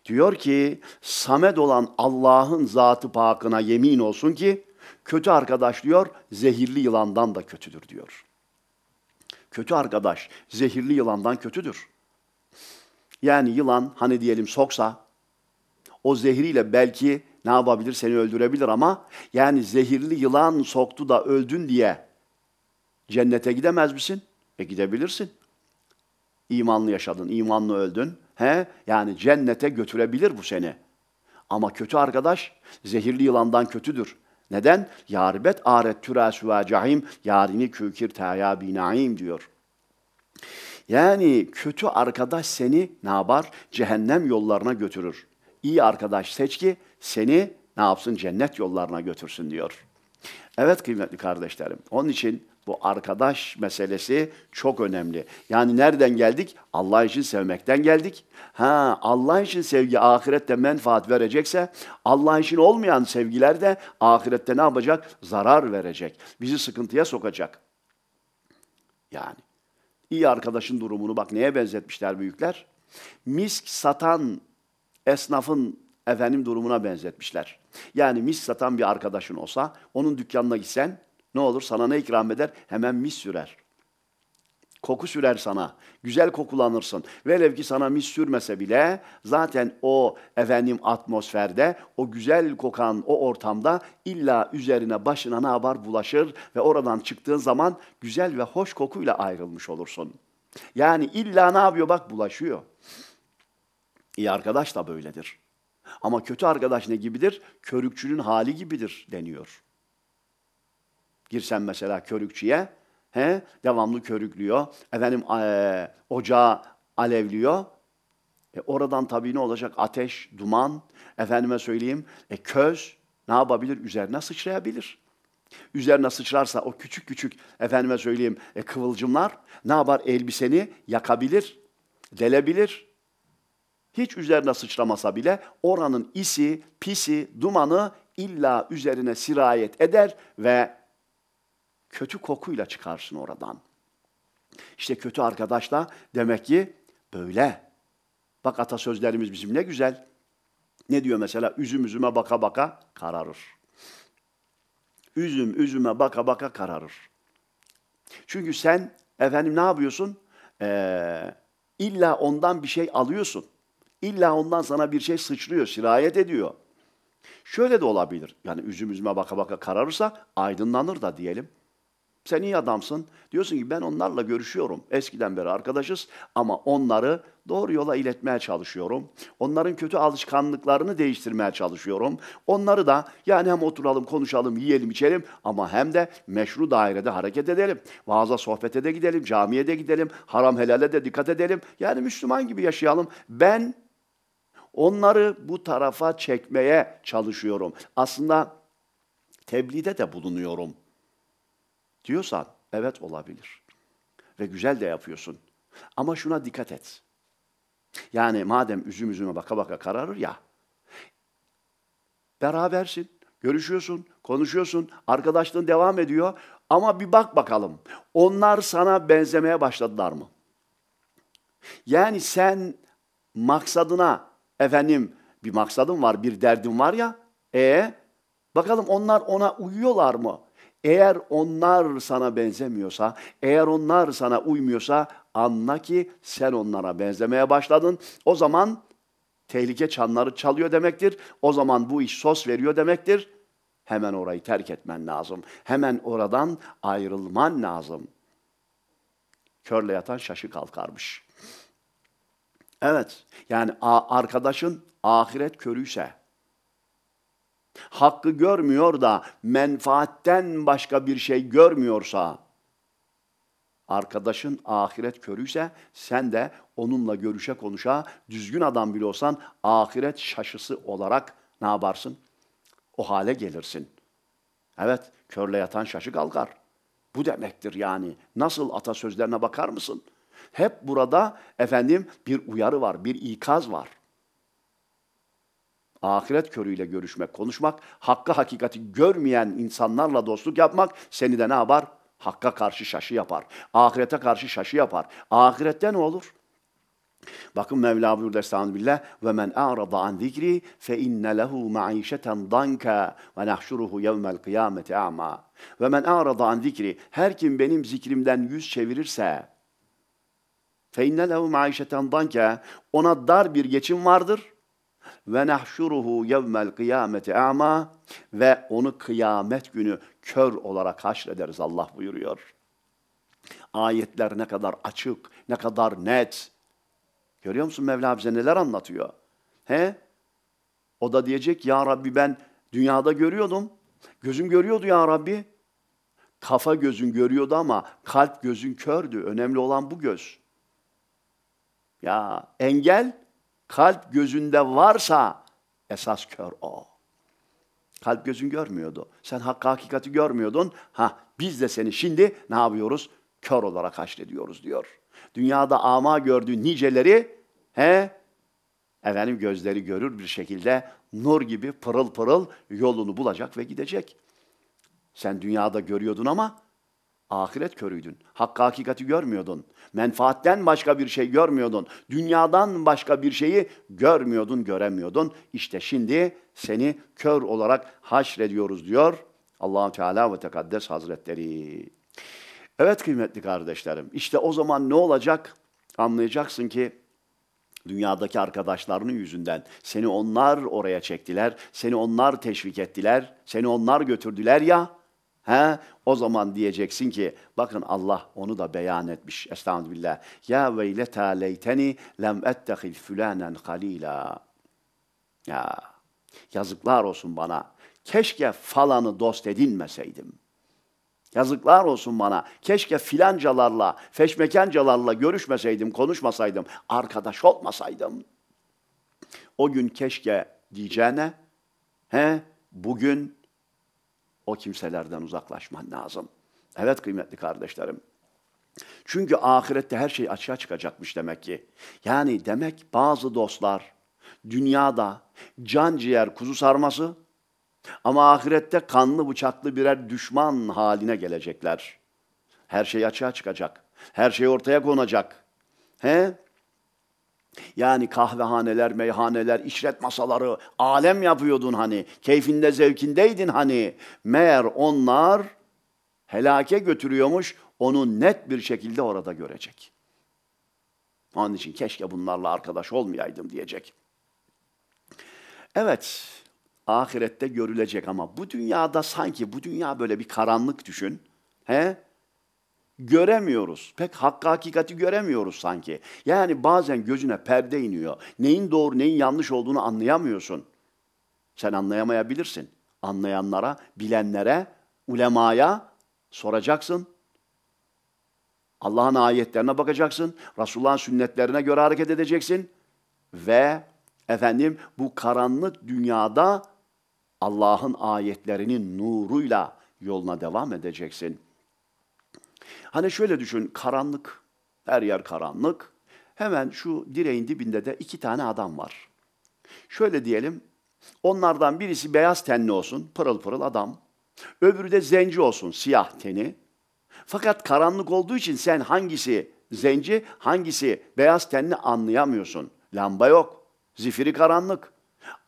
Diyor ki samet olan Allah'ın zatı pakına yemin olsun ki kötü arkadaş diyor zehirli yılandan da kötüdür diyor. Kötü arkadaş zehirli yılandan kötüdür. Yani yılan hani diyelim soksa o zehriyle belki ne yapabilir seni öldürebilir ama yani zehirli yılan soktu da öldün diye cennete gidemez misin? E gidebilirsin. İmanlı yaşadın, imanlı öldün. He? Yani cennete götürebilir bu seni. Ama kötü arkadaş zehirli yılandan kötüdür. Neden? Yaribet aret türasü ve cahim yarini kükir taya binaim diyor. Yani kötü arkadaş seni ne yapar? Cehennem yollarına götürür. İyi arkadaş seç ki seni ne yapsın? Cennet yollarına götürsün diyor. Evet kıymetli kardeşlerim. Onun için bu arkadaş meselesi çok önemli. Yani nereden geldik? Allah için sevmekten geldik. Ha, Allah için sevgi ahirette menfaat verecekse, Allah için olmayan sevgiler de ahirette ne yapacak? Zarar verecek. Bizi sıkıntıya sokacak. Yani iyi arkadaşın durumunu bak neye benzetmişler büyükler? Misk satan esnafın efendim durumuna benzetmişler. Yani mis satan bir arkadaşın olsa, onun dükkanına gitsen, ne olur sana ne ikram eder? Hemen mis sürer. Koku sürer sana. Güzel kokulanırsın. Velev ki sana mis sürmese bile zaten o efendim atmosferde, o güzel kokan o ortamda illa üzerine başına ne yapar bulaşır ve oradan çıktığın zaman güzel ve hoş kokuyla ayrılmış olursun. Yani illa ne yapıyor bak bulaşıyor. İyi arkadaş da böyledir. Ama kötü arkadaş ne gibidir? Körükçünün hali gibidir deniyor. Girsen mesela körükçüye, he, devamlı körüklüyor. Efendim e, ocağı alevliyor. E, oradan tabii ne olacak? Ateş, duman, efendime söyleyeyim, e, köz ne yapabilir? Üzerine sıçrayabilir. Üzerine sıçrarsa o küçük küçük efendime söyleyeyim e, kıvılcımlar ne yapar? Elbiseni yakabilir, delebilir. Hiç üzerine sıçramasa bile oranın isi, pisi, dumanı illa üzerine sirayet eder ve kötü kokuyla çıkarsın oradan. İşte kötü arkadaşla demek ki böyle. Bak atasözlerimiz bizim ne güzel. Ne diyor mesela? Üzüm üzüme baka baka kararır. Üzüm üzüme baka baka kararır. Çünkü sen efendim ne yapıyorsun? Ee, illa ondan bir şey alıyorsun. İlla ondan sana bir şey sıçrıyor, sirayet ediyor. Şöyle de olabilir. Yani üzüm üzüme baka baka kararırsa aydınlanır da diyelim. Sen iyi adamsın. Diyorsun ki ben onlarla görüşüyorum. Eskiden beri arkadaşız ama onları doğru yola iletmeye çalışıyorum. Onların kötü alışkanlıklarını değiştirmeye çalışıyorum. Onları da yani hem oturalım, konuşalım, yiyelim, içelim ama hem de meşru dairede hareket edelim. Vaaza sohbete de gidelim, camiye de gidelim, haram helale de dikkat edelim. Yani Müslüman gibi yaşayalım. Ben onları bu tarafa çekmeye çalışıyorum. Aslında tebliğde de bulunuyorum diyorsan evet olabilir. Ve güzel de yapıyorsun. Ama şuna dikkat et. Yani madem üzüm üzüme baka baka kararır ya, berabersin, görüşüyorsun, konuşuyorsun, arkadaşlığın devam ediyor ama bir bak bakalım. Onlar sana benzemeye başladılar mı? Yani sen maksadına efendim bir maksadın var, bir derdin var ya, e bakalım onlar ona uyuyorlar mı? Eğer onlar sana benzemiyorsa, eğer onlar sana uymuyorsa anla ki sen onlara benzemeye başladın. O zaman tehlike çanları çalıyor demektir. O zaman bu iş sos veriyor demektir. Hemen orayı terk etmen lazım. Hemen oradan ayrılman lazım. Körle yatan şaşı kalkarmış. Evet, yani arkadaşın ahiret körüyse, hakkı görmüyor da menfaatten başka bir şey görmüyorsa, arkadaşın ahiret körüyse sen de onunla görüşe konuşa düzgün adam bile olsan ahiret şaşısı olarak ne yaparsın? O hale gelirsin. Evet, körle yatan şaşı kalkar. Bu demektir yani. Nasıl atasözlerine bakar mısın? Hep burada efendim bir uyarı var, bir ikaz var ahiret körüyle görüşmek, konuşmak, hakka hakikati görmeyen insanlarla dostluk yapmak seni de ne yapar? Hakka karşı şaşı yapar. Ahirete karşı şaşı yapar. Ahirette ne olur? Bakın Mevla buyurdu Estağfirullah ve men a'rada an zikri fe inne lehu ma'işeten danka ve nahşuruhu yevmel kıyameti ama ve men a'rada an zikri her kim benim zikrimden yüz çevirirse fe inne lehu ma'işeten danka ona dar bir geçim vardır ve nahşuruhu yevmel kıyameti ama ve onu kıyamet günü kör olarak haşrederiz Allah buyuruyor. Ayetler ne kadar açık, ne kadar net. Görüyor musun Mevla bize neler anlatıyor? He? O da diyecek ya Rabbi ben dünyada görüyordum. Gözüm görüyordu ya Rabbi. Kafa gözün görüyordu ama kalp gözün kördü. Önemli olan bu göz. Ya engel kalp gözünde varsa esas kör o. Kalp gözün görmüyordu. Sen hakkı hakikati görmüyordun. Ha biz de seni şimdi ne yapıyoruz? Kör olarak haşrediyoruz diyor. Dünyada ama gördüğü niceleri he efendim gözleri görür bir şekilde nur gibi pırıl pırıl yolunu bulacak ve gidecek. Sen dünyada görüyordun ama Ahiret körüydün. Hakkı hakikati görmüyordun. Menfaatten başka bir şey görmüyordun. Dünyadan başka bir şeyi görmüyordun, göremiyordun. İşte şimdi seni kör olarak haşrediyoruz diyor allah Teala ve Tekaddes Hazretleri. Evet kıymetli kardeşlerim, işte o zaman ne olacak? Anlayacaksın ki dünyadaki arkadaşlarının yüzünden seni onlar oraya çektiler, seni onlar teşvik ettiler, seni onlar götürdüler ya He? O zaman diyeceksin ki bakın Allah onu da beyan etmiş. Estağfirullah. Ya veyleta leyteni lem ettehil fülanen halila. Ya yazıklar olsun bana. Keşke falanı dost edinmeseydim. Yazıklar olsun bana. Keşke filancalarla, feşmekencalarla görüşmeseydim, konuşmasaydım, arkadaş olmasaydım. O gün keşke diyeceğine, he, bugün o kimselerden uzaklaşman lazım. Evet kıymetli kardeşlerim. Çünkü ahirette her şey açığa çıkacakmış demek ki. Yani demek bazı dostlar dünyada can ciğer kuzu sarması ama ahirette kanlı bıçaklı birer düşman haline gelecekler. Her şey açığa çıkacak. Her şey ortaya konacak. He? Yani kahvehaneler, meyhaneler, işret masaları alem yapıyordun hani. Keyfinde zevkindeydin hani. Meğer onlar helake götürüyormuş. Onu net bir şekilde orada görecek. Onun için keşke bunlarla arkadaş olmayaydım diyecek. Evet, ahirette görülecek ama bu dünyada sanki bu dünya böyle bir karanlık düşün. He? göremiyoruz. Pek hakkı hakikati göremiyoruz sanki. Yani bazen gözüne perde iniyor. Neyin doğru neyin yanlış olduğunu anlayamıyorsun. Sen anlayamayabilirsin. Anlayanlara, bilenlere, ulemaya soracaksın. Allah'ın ayetlerine bakacaksın. Resulullah'ın sünnetlerine göre hareket edeceksin. Ve efendim bu karanlık dünyada Allah'ın ayetlerinin nuruyla yoluna devam edeceksin.'' Hani şöyle düşün, karanlık, her yer karanlık. Hemen şu direğin dibinde de iki tane adam var. Şöyle diyelim, onlardan birisi beyaz tenli olsun, pırıl pırıl adam. Öbürü de zenci olsun, siyah teni. Fakat karanlık olduğu için sen hangisi zenci, hangisi beyaz tenli anlayamıyorsun. Lamba yok, zifiri karanlık.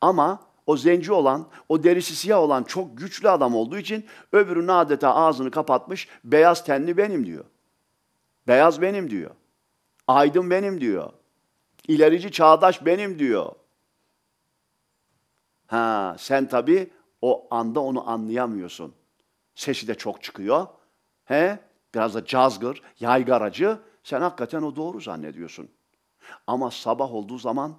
Ama o zenci olan, o derisi siyah olan çok güçlü adam olduğu için öbürünün adeta ağzını kapatmış, beyaz tenli benim diyor. Beyaz benim diyor. Aydın benim diyor. İlerici çağdaş benim diyor. Ha, sen tabii o anda onu anlayamıyorsun. Sesi de çok çıkıyor. He? Biraz da cazgır, yaygaracı. Sen hakikaten o doğru zannediyorsun. Ama sabah olduğu zaman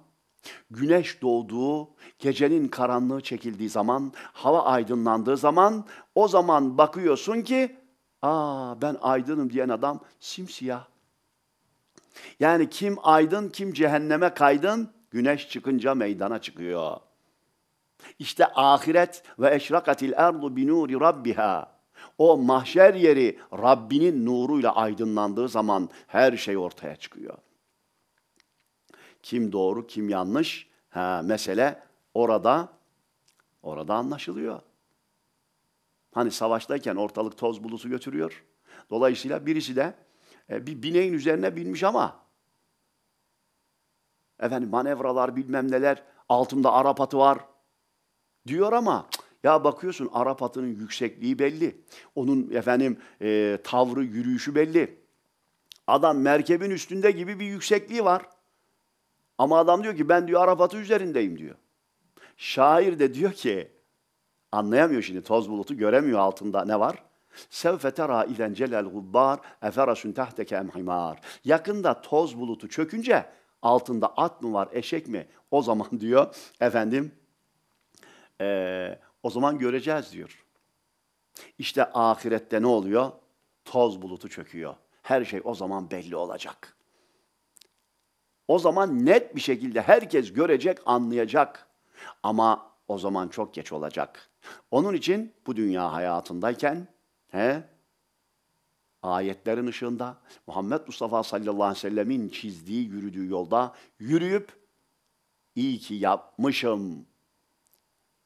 Güneş doğduğu, gecenin karanlığı çekildiği zaman, hava aydınlandığı zaman o zaman bakıyorsun ki aa ben aydınım diyen adam simsiyah. Yani kim aydın, kim cehenneme kaydın, güneş çıkınca meydana çıkıyor. İşte ahiret ve eşrakatil erdu bi nuri rabbiha. O mahşer yeri Rabbinin nuruyla aydınlandığı zaman her şey ortaya çıkıyor. Kim doğru, kim yanlış? Ha, mesele orada orada anlaşılıyor. Hani savaştayken ortalık toz bulutu götürüyor. Dolayısıyla birisi de e, bir bineğin üzerine binmiş ama efendim manevralar bilmem neler altımda arapatı var diyor ama ya bakıyorsun arapatının yüksekliği belli. Onun efendim e, tavrı, yürüyüşü belli. Adam merkebin üstünde gibi bir yüksekliği var. Ama adam diyor ki ben diyor Arafat'ı üzerindeyim diyor. Şair de diyor ki anlayamıyor şimdi toz bulutu göremiyor altında ne var? Sevfe tera ilen celel gubbar eferasun tahteke emhimar. Yakında toz bulutu çökünce altında at mı var eşek mi? O zaman diyor efendim ee, o zaman göreceğiz diyor. İşte ahirette ne oluyor? Toz bulutu çöküyor. Her şey o zaman belli olacak.'' O zaman net bir şekilde herkes görecek, anlayacak. Ama o zaman çok geç olacak. Onun için bu dünya hayatındayken he, ayetlerin ışığında Muhammed Mustafa sallallahu aleyhi ve sellemin çizdiği, yürüdüğü yolda yürüyüp iyi ki yapmışım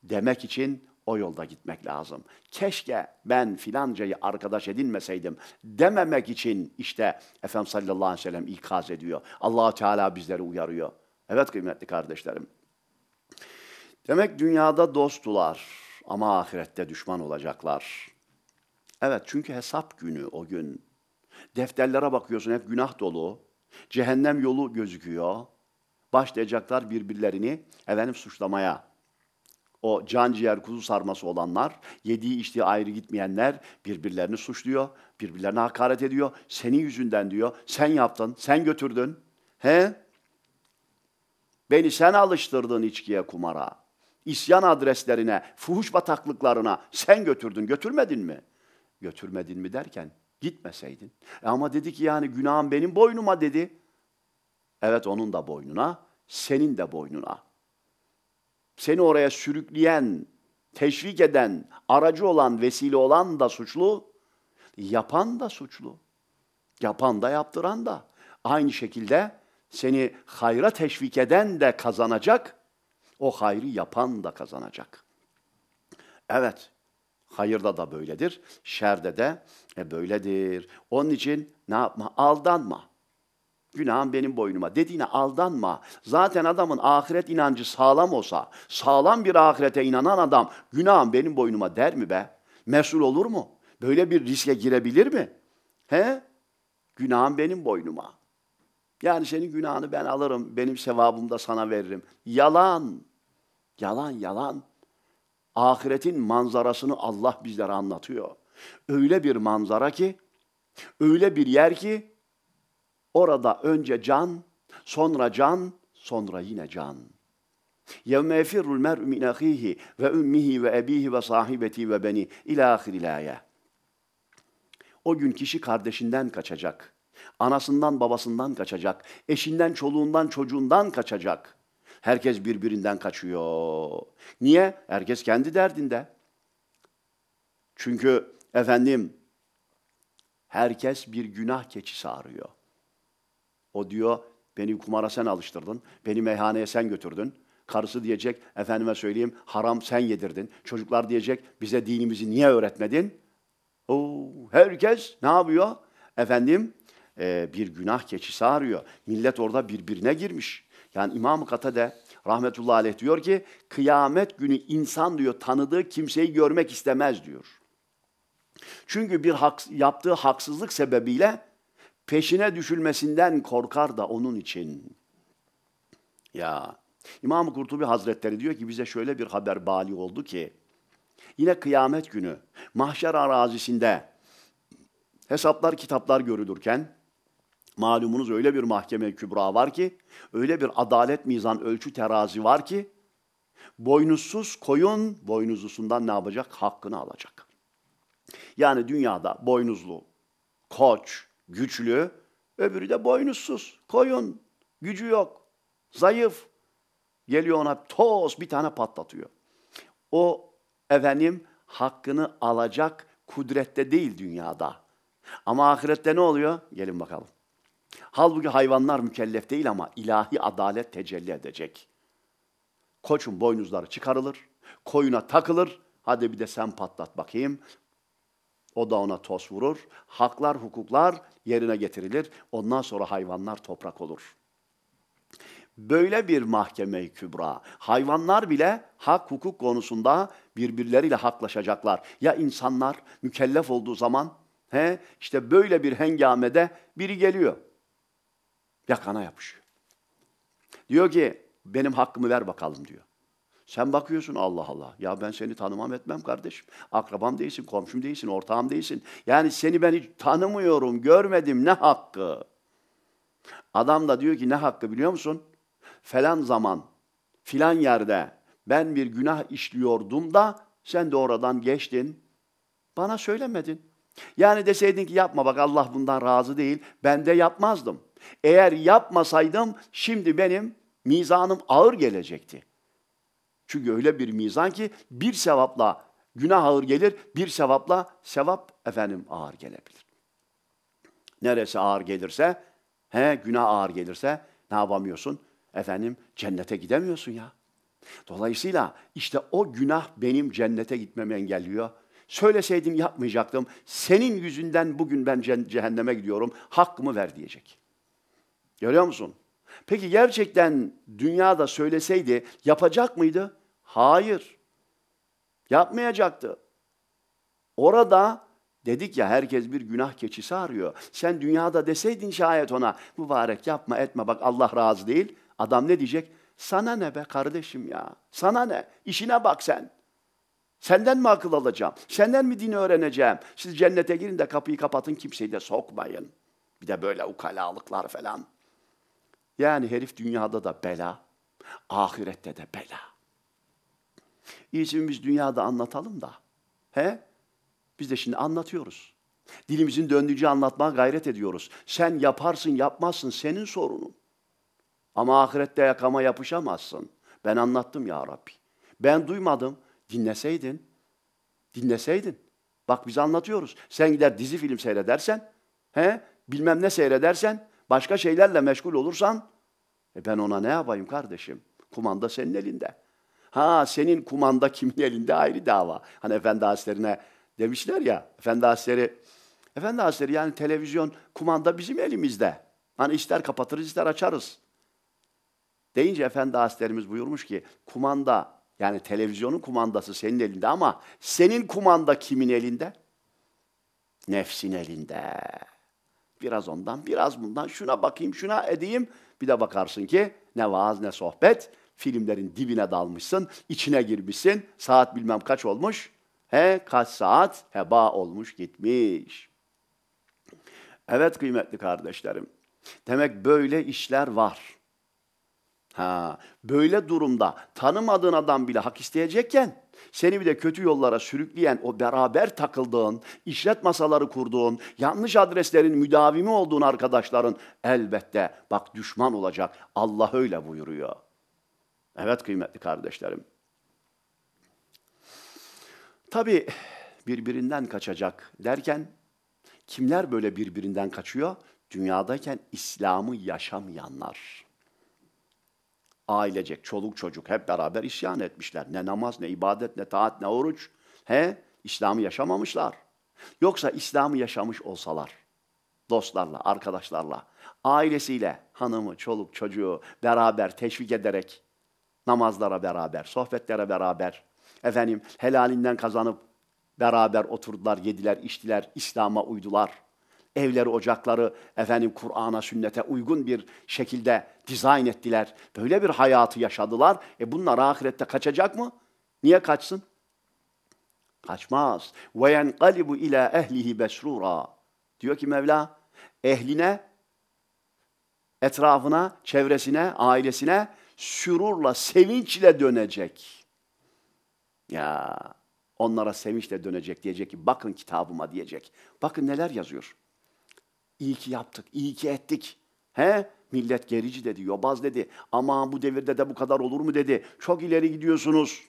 demek için o yolda gitmek lazım. Keşke ben filancayı arkadaş edinmeseydim dememek için işte Efendim sallallahu aleyhi ve sellem ikaz ediyor. allah Teala bizleri uyarıyor. Evet kıymetli kardeşlerim. Demek dünyada dosttular ama ahirette düşman olacaklar. Evet çünkü hesap günü o gün. Defterlere bakıyorsun hep günah dolu. Cehennem yolu gözüküyor. Başlayacaklar birbirlerini efendim suçlamaya o can ciğer kuzu sarması olanlar, yediği içtiği ayrı gitmeyenler birbirlerini suçluyor, birbirlerine hakaret ediyor. Senin yüzünden diyor, sen yaptın, sen götürdün. He? Beni sen alıştırdın içkiye, kumara. İsyan adreslerine, fuhuş bataklıklarına sen götürdün, götürmedin mi? Götürmedin mi derken gitmeseydin. E ama dedi ki yani günahım benim boynuma dedi. Evet onun da boynuna, senin de boynuna seni oraya sürükleyen, teşvik eden, aracı olan, vesile olan da suçlu, yapan da suçlu. Yapan da yaptıran da. Aynı şekilde seni hayra teşvik eden de kazanacak, o hayrı yapan da kazanacak. Evet, hayırda da böyledir, şerde de e, böyledir. Onun için ne yapma? Aldanma. Günahım benim boynuma dediğine aldanma. Zaten adamın ahiret inancı sağlam olsa, sağlam bir ahirete inanan adam günahım benim boynuma der mi be? Mesul olur mu? Böyle bir riske girebilir mi? He? Günahım benim boynuma. Yani senin günahını ben alırım, benim sevabım da sana veririm. Yalan. Yalan, yalan. Ahiretin manzarasını Allah bizlere anlatıyor. Öyle bir manzara ki, öyle bir yer ki Orada önce can, sonra can, sonra yine can. يَوْمَ يَفِرُّ الْمَرْءُ مِنْ أَخِيهِ وَأُمِّهِ وَأَب۪يهِ وَصَاحِبَتِي وَبَنِي İlâ ahir O gün kişi kardeşinden kaçacak. Anasından babasından kaçacak. Eşinden çoluğundan çocuğundan kaçacak. Herkes birbirinden kaçıyor. Niye? Herkes kendi derdinde. Çünkü efendim herkes bir günah keçisi arıyor. O diyor beni kumara sen alıştırdın, beni meyhaneye sen götürdün. Karısı diyecek efendime söyleyeyim haram sen yedirdin. Çocuklar diyecek bize dinimizi niye öğretmedin? Oo, herkes ne yapıyor? Efendim e, bir günah keçisi arıyor. Millet orada birbirine girmiş. Yani İmam-ı Katade rahmetullahi aleyh diyor ki kıyamet günü insan diyor tanıdığı kimseyi görmek istemez diyor. Çünkü bir haks, yaptığı haksızlık sebebiyle peşine düşülmesinden korkar da onun için. Ya İmam Kurtubi Hazretleri diyor ki bize şöyle bir haber bali oldu ki yine kıyamet günü mahşer arazisinde hesaplar kitaplar görülürken malumunuz öyle bir mahkeme kübra var ki öyle bir adalet mizan ölçü terazi var ki boynuzsuz koyun boynuzlusundan ne yapacak? Hakkını alacak. Yani dünyada boynuzlu, koç, güçlü, öbürü de boynuzsuz, koyun, gücü yok, zayıf. Geliyor ona toz bir tane patlatıyor. O efendim hakkını alacak kudrette değil dünyada. Ama ahirette ne oluyor? Gelin bakalım. Halbuki hayvanlar mükellef değil ama ilahi adalet tecelli edecek. Koçun boynuzları çıkarılır, koyuna takılır, hadi bir de sen patlat bakayım. O da ona toz vurur. Haklar, hukuklar yerine getirilir. Ondan sonra hayvanlar toprak olur. Böyle bir mahkeme kübra. Hayvanlar bile hak hukuk konusunda birbirleriyle haklaşacaklar. Ya insanlar mükellef olduğu zaman he işte böyle bir hengamede biri geliyor. Yakana yapışıyor. Diyor ki benim hakkımı ver bakalım diyor. Sen bakıyorsun Allah Allah. Ya ben seni tanımam etmem kardeşim. Akrabam değilsin, komşum değilsin, ortağım değilsin. Yani seni ben hiç tanımıyorum, görmedim ne hakkı. Adam da diyor ki ne hakkı biliyor musun? Falan zaman, filan yerde ben bir günah işliyordum da sen de oradan geçtin. Bana söylemedin. Yani deseydin ki yapma bak Allah bundan razı değil. Ben de yapmazdım. Eğer yapmasaydım şimdi benim mizanım ağır gelecekti. Çünkü öyle bir mizan ki bir sevapla günah ağır gelir, bir sevapla sevap efendim ağır gelebilir. Neresi ağır gelirse, he günah ağır gelirse ne yapamıyorsun? Efendim cennete gidemiyorsun ya. Dolayısıyla işte o günah benim cennete gitmemi engelliyor. Söyleseydim yapmayacaktım. Senin yüzünden bugün ben cehenneme gidiyorum. Hakkımı ver diyecek. Görüyor musun? Peki gerçekten dünyada söyleseydi yapacak mıydı? Hayır. Yapmayacaktı. Orada dedik ya herkes bir günah keçisi arıyor. Sen dünyada deseydin şayet ona mübarek yapma etme bak Allah razı değil. Adam ne diyecek? Sana ne be kardeşim ya? Sana ne? İşine bak sen. Senden mi akıl alacağım? Senden mi dini öğreneceğim? Siz cennete girin de kapıyı kapatın kimseyi de sokmayın. Bir de böyle ukalalıklar falan. Yani herif dünyada da bela, ahirette de bela. İyisini biz dünyada anlatalım da. He? Biz de şimdi anlatıyoruz. Dilimizin döndüğünce anlatmaya gayret ediyoruz. Sen yaparsın yapmazsın senin sorunun. Ama ahirette yakama yapışamazsın. Ben anlattım ya Rabbi. Ben duymadım. Dinleseydin. Dinleseydin. Bak biz anlatıyoruz. Sen gider dizi film seyredersen, he? bilmem ne seyredersen, başka şeylerle meşgul olursan, e ben ona ne yapayım kardeşim? Kumanda senin elinde. Ha senin kumanda kimin elinde ayrı dava. Hani Efendi Hazretleri'ne demişler ya. Efendi Hazretleri, Efendi Hazretleri yani televizyon kumanda bizim elimizde. Hani ister kapatırız ister açarız. Deyince Efendi Hazretlerimiz buyurmuş ki kumanda yani televizyonun kumandası senin elinde ama senin kumanda kimin elinde? Nefsin elinde. Biraz ondan, biraz bundan, şuna bakayım, şuna edeyim. Bir de bakarsın ki ne vaaz ne sohbet, Filmlerin dibine dalmışsın, içine girmişsin. Saat bilmem kaç olmuş. He kaç saat heba olmuş gitmiş. Evet kıymetli kardeşlerim. Demek böyle işler var. Ha, böyle durumda tanımadığın adam bile hak isteyecekken seni bir de kötü yollara sürükleyen o beraber takıldığın, işlet masaları kurduğun, yanlış adreslerin müdavimi olduğun arkadaşların elbette bak düşman olacak. Allah öyle buyuruyor. Evet kıymetli kardeşlerim. Tabi birbirinden kaçacak derken kimler böyle birbirinden kaçıyor? Dünyadayken İslam'ı yaşamayanlar. Ailecek, çoluk çocuk hep beraber isyan etmişler. Ne namaz, ne ibadet, ne taat, ne oruç. He, İslam'ı yaşamamışlar. Yoksa İslam'ı yaşamış olsalar, dostlarla, arkadaşlarla, ailesiyle, hanımı, çoluk, çocuğu beraber teşvik ederek Namazlara beraber, sohbetlere beraber, efendim helalinden kazanıp beraber oturdular, yediler, içtiler, İslam'a uydular. Evleri, ocakları efendim Kur'an'a, sünnete uygun bir şekilde dizayn ettiler. Böyle bir hayatı yaşadılar. E bunlar ahirette kaçacak mı? Niye kaçsın? Kaçmaz. Ve yenqalibu ila ehlihi besrura. Diyor ki Mevla ehline, etrafına, çevresine, ailesine sürurla, sevinçle dönecek. Ya onlara sevinçle dönecek diyecek ki bakın kitabıma diyecek. Bakın neler yazıyor. İyi ki yaptık, iyi ki ettik. He? Millet gerici dedi, yobaz dedi. Ama bu devirde de bu kadar olur mu dedi. Çok ileri gidiyorsunuz.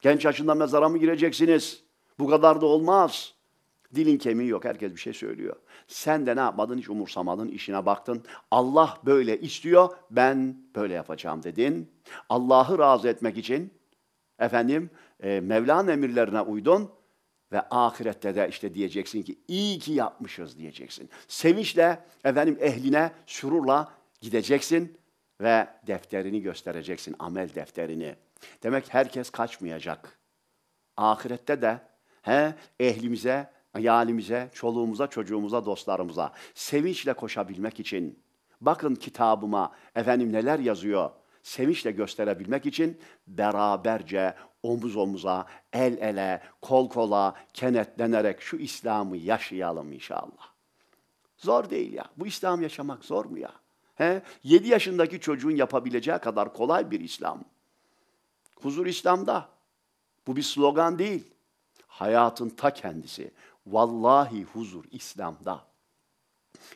Genç yaşında mezara mı gireceksiniz? Bu kadar da olmaz. Dilin kemiği yok, herkes bir şey söylüyor. Sen de ne yapmadın, hiç umursamadın, işine baktın. Allah böyle istiyor, ben böyle yapacağım dedin. Allah'ı razı etmek için, efendim, e, Mevla'nın emirlerine uydun. Ve ahirette de işte diyeceksin ki iyi ki yapmışız diyeceksin. Sevinçle efendim ehline, şururla gideceksin ve defterini göstereceksin, amel defterini. Demek herkes kaçmayacak. Ahirette de he, ehlimize, Yalimize, çoluğumuza, çocuğumuza, dostlarımıza sevinçle koşabilmek için bakın kitabıma efendim neler yazıyor. Sevinçle gösterebilmek için beraberce omuz omuza, el ele, kol kola kenetlenerek şu İslam'ı yaşayalım inşallah. Zor değil ya. Bu İslam yaşamak zor mu ya? He? 7 yaşındaki çocuğun yapabileceği kadar kolay bir İslam. Huzur İslam'da. Bu bir slogan değil. Hayatın ta kendisi. Vallahi huzur İslam'da.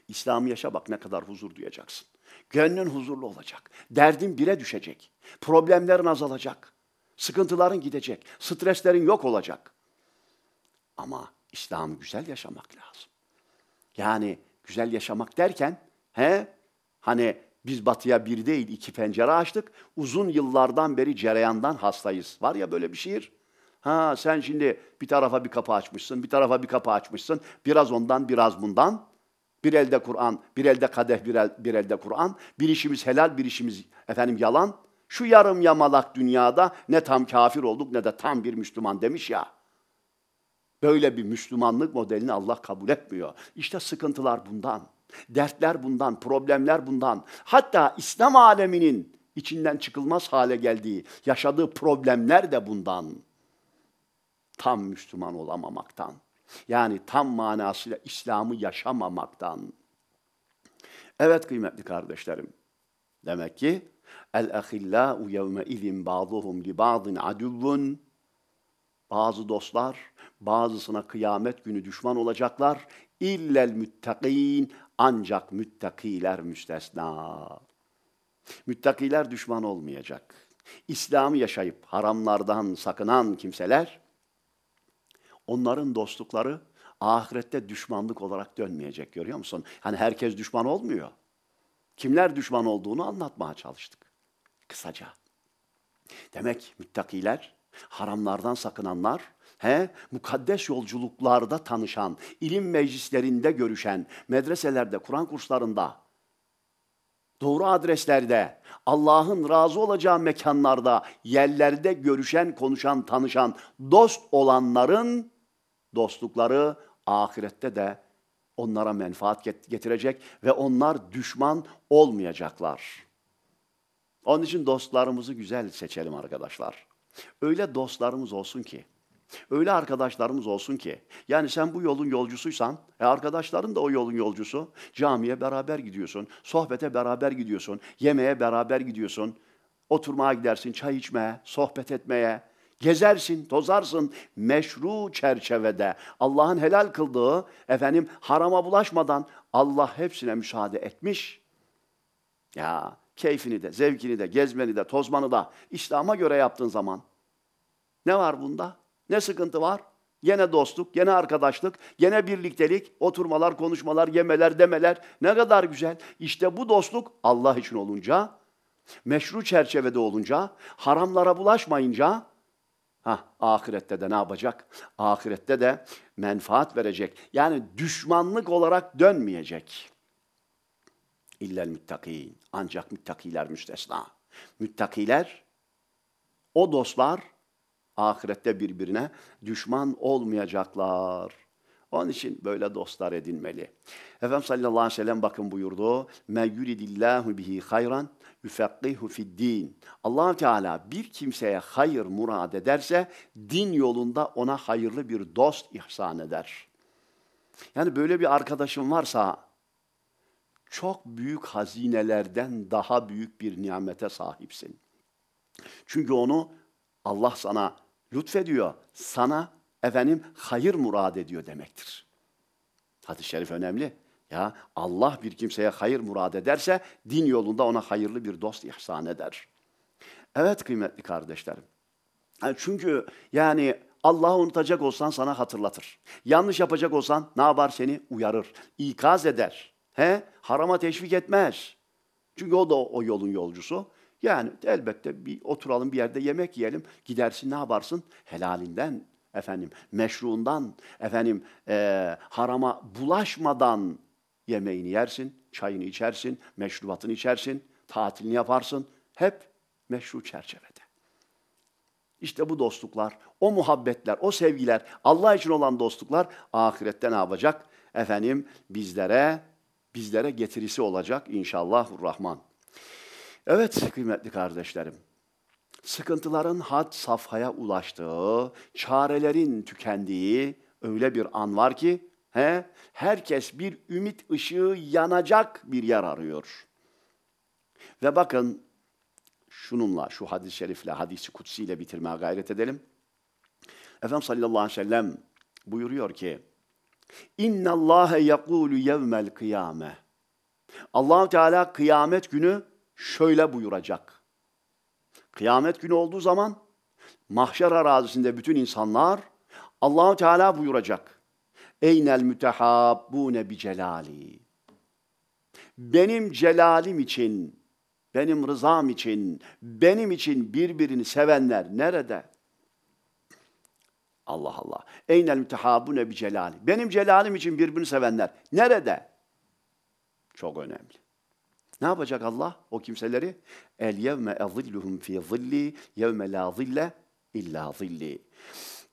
İslam'ı yaşa bak ne kadar huzur duyacaksın. Gönlün huzurlu olacak. Derdin bire düşecek. Problemlerin azalacak. Sıkıntıların gidecek. Streslerin yok olacak. Ama İslam'ı güzel yaşamak lazım. Yani güzel yaşamak derken he hani biz batıya bir değil iki pencere açtık. Uzun yıllardan beri cereyandan hastayız. Var ya böyle bir şiir. Ha sen şimdi bir tarafa bir kapı açmışsın, bir tarafa bir kapı açmışsın. Biraz ondan, biraz bundan. Bir elde Kur'an, bir elde kadeh, bir, el, bir elde Kur'an. Bir işimiz helal, bir işimiz efendim yalan. Şu yarım yamalak dünyada ne tam kafir olduk ne de tam bir Müslüman demiş ya. Böyle bir Müslümanlık modelini Allah kabul etmiyor. İşte sıkıntılar bundan. Dertler bundan, problemler bundan. Hatta İslam aleminin içinden çıkılmaz hale geldiği, yaşadığı problemler de bundan tam Müslüman olamamaktan. Yani tam manasıyla İslam'ı yaşamamaktan. Evet kıymetli kardeşlerim. Demek ki el ahillau yevme izin bazıhum li ba'din aduvun bazı dostlar, bazısına kıyamet günü düşman olacaklar. İllel müttakin ancak müttakiler müstesna. Müttakiler düşman olmayacak. İslam'ı yaşayıp haramlardan sakınan kimseler onların dostlukları ahirette düşmanlık olarak dönmeyecek görüyor musun? Hani herkes düşman olmuyor. Kimler düşman olduğunu anlatmaya çalıştık kısaca. Demek müttakiler, haramlardan sakınanlar, he, mukaddes yolculuklarda tanışan, ilim meclislerinde görüşen, medreselerde, Kur'an kurslarında, doğru adreslerde, Allah'ın razı olacağı mekanlarda, yerlerde görüşen, konuşan, tanışan, dost olanların dostlukları ahirette de onlara menfaat getirecek ve onlar düşman olmayacaklar. Onun için dostlarımızı güzel seçelim arkadaşlar. Öyle dostlarımız olsun ki, öyle arkadaşlarımız olsun ki, yani sen bu yolun yolcusuysan, e arkadaşların da o yolun yolcusu, camiye beraber gidiyorsun, sohbete beraber gidiyorsun, yemeğe beraber gidiyorsun, oturmaya gidersin, çay içmeye, sohbet etmeye, Gezersin, tozarsın meşru çerçevede. Allah'ın helal kıldığı, efendim harama bulaşmadan Allah hepsine müsaade etmiş. Ya keyfini de, zevkini de, gezmeni de, tozmanı da İslam'a göre yaptığın zaman ne var bunda? Ne sıkıntı var? Yine dostluk, yine arkadaşlık, yine birliktelik, oturmalar, konuşmalar, yemeler, demeler ne kadar güzel. İşte bu dostluk Allah için olunca, meşru çerçevede olunca, haramlara bulaşmayınca Ha, ahirette de ne yapacak? Ahirette de menfaat verecek. Yani düşmanlık olarak dönmeyecek. İllel müttakîn. Ancak müttakiler müstesna. Müttakiler, o dostlar ahirette birbirine düşman olmayacaklar. Onun için böyle dostlar edinmeli. Efendimiz sallallahu aleyhi ve sellem bakın buyurdu. مَا يُرِدِ اللّٰهُ بِهِ Yufakkihu fid din. allah Teala bir kimseye hayır murad ederse din yolunda ona hayırlı bir dost ihsan eder. Yani böyle bir arkadaşın varsa çok büyük hazinelerden daha büyük bir nimete sahipsin. Çünkü onu Allah sana lütfediyor. Sana efendim hayır murad ediyor demektir. Hadis-i şerif önemli. Ya Allah bir kimseye hayır murad ederse din yolunda ona hayırlı bir dost ihsan eder. Evet kıymetli kardeşlerim. çünkü yani Allah'ı unutacak olsan sana hatırlatır. Yanlış yapacak olsan ne yapar seni? Uyarır, ikaz eder. He? Harama teşvik etmez. Çünkü o da o yolun yolcusu. Yani elbette bir oturalım bir yerde yemek yiyelim. Gidersin ne yaparsın? Helalinden efendim meşruundan efendim e, harama bulaşmadan Yemeğini yersin, çayını içersin, meşrubatını içersin, tatilini yaparsın. Hep meşru çerçevede. İşte bu dostluklar, o muhabbetler, o sevgiler, Allah için olan dostluklar ahirette ne yapacak? Efendim bizlere, bizlere getirisi olacak inşallah Rahman. Evet kıymetli kardeşlerim, sıkıntıların had safhaya ulaştığı, çarelerin tükendiği öyle bir an var ki He? Herkes bir ümit ışığı yanacak bir yer arıyor. Ve bakın şununla, şu hadis-i şerifle, hadisi kutsiyle bitirmeye gayret edelim. Efendim sallallahu aleyhi ve sellem buyuruyor ki, İnna Allahe yakulu yevmel kıyame. Allahu Teala kıyamet günü şöyle buyuracak. Kıyamet günü olduğu zaman mahşer arazisinde bütün insanlar Allahu Teala buyuracak. Eynel mütehabbune bi celali. Benim celalim için, benim rızam için, benim için birbirini sevenler nerede? Allah Allah. Eynel mütehabune bi celali. Benim celalim için birbirini sevenler nerede? Çok önemli. Ne yapacak Allah o kimseleri? El yevme ezilluhum fi zilli yevme la zille illa zilli.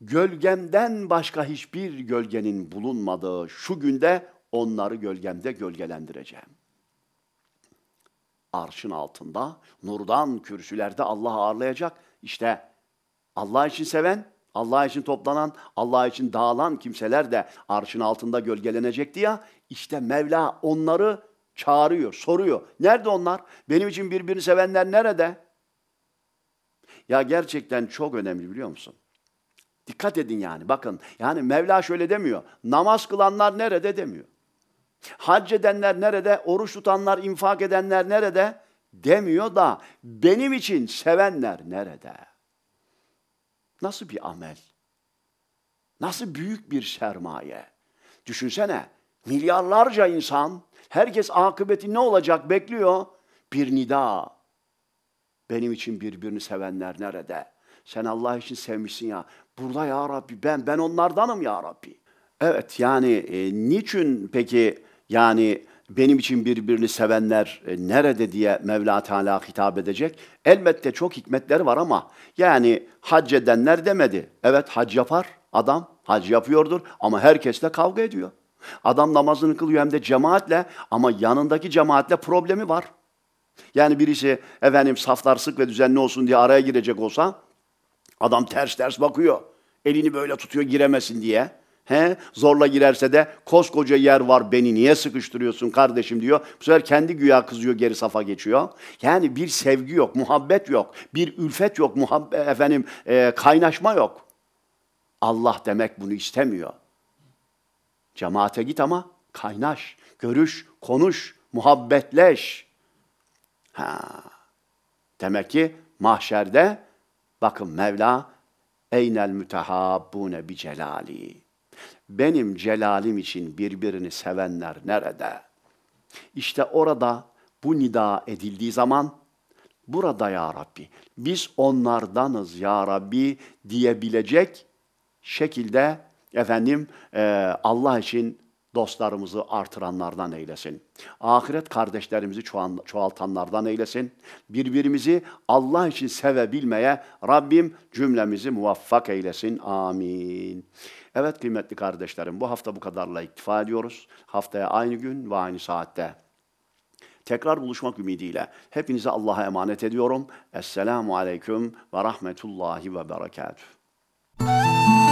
Gölgemden başka hiçbir gölgenin bulunmadığı şu günde onları gölgemde gölgelendireceğim. Arşın altında, nurdan kürsülerde Allah ağırlayacak. İşte Allah için seven, Allah için toplanan, Allah için dağılan kimseler de arşın altında gölgelenecekti ya. İşte Mevla onları çağırıyor, soruyor. Nerede onlar? Benim için birbirini sevenler nerede? Ya gerçekten çok önemli biliyor musun? Dikkat edin yani bakın. Yani Mevla şöyle demiyor. Namaz kılanlar nerede demiyor. Hac edenler nerede? Oruç tutanlar, infak edenler nerede? Demiyor da benim için sevenler nerede? Nasıl bir amel? Nasıl büyük bir sermaye? Düşünsene milyarlarca insan herkes akıbeti ne olacak bekliyor. Bir nida. Benim için birbirini sevenler nerede? Sen Allah için sevmişsin ya. Burada ya Rabbi ben ben onlardanım ya Rabbi. Evet yani e, niçin peki yani benim için birbirini sevenler e, nerede diye Mevla Teala hitap edecek? Elbette çok hikmetleri var ama yani hac edenler demedi. Evet hac yapar adam, hac yapıyordur ama herkesle kavga ediyor. Adam namazını kılıyor hem de cemaatle ama yanındaki cemaatle problemi var. Yani birisi efendim saflar sık ve düzenli olsun diye araya girecek olsa Adam ters ters bakıyor. Elini böyle tutuyor giremesin diye. He? Zorla girerse de koskoca yer var beni niye sıkıştırıyorsun kardeşim diyor. Bu sefer kendi güya kızıyor geri safa geçiyor. Yani bir sevgi yok, muhabbet yok, bir ülfet yok, muhabbet, efendim e, kaynaşma yok. Allah demek bunu istemiyor. Cemaate git ama kaynaş, görüş, konuş, muhabbetleş. Ha. Demek ki mahşerde Bakın Mevla eynel mütehabbune bi celali. Benim celalim için birbirini sevenler nerede? İşte orada bu nida edildiği zaman burada ya Rabbi biz onlardanız ya Rabbi diyebilecek şekilde efendim e, Allah için dostlarımızı artıranlardan eylesin. Ahiret kardeşlerimizi çoğaltanlardan eylesin. Birbirimizi Allah için sevebilmeye Rabbim cümlemizi muvaffak eylesin. Amin. Evet kıymetli kardeşlerim bu hafta bu kadarla iktifa ediyoruz. Haftaya aynı gün ve aynı saatte. Tekrar buluşmak ümidiyle hepinize Allah'a emanet ediyorum. Esselamu Aleyküm ve Rahmetullahi ve Berekatuhu.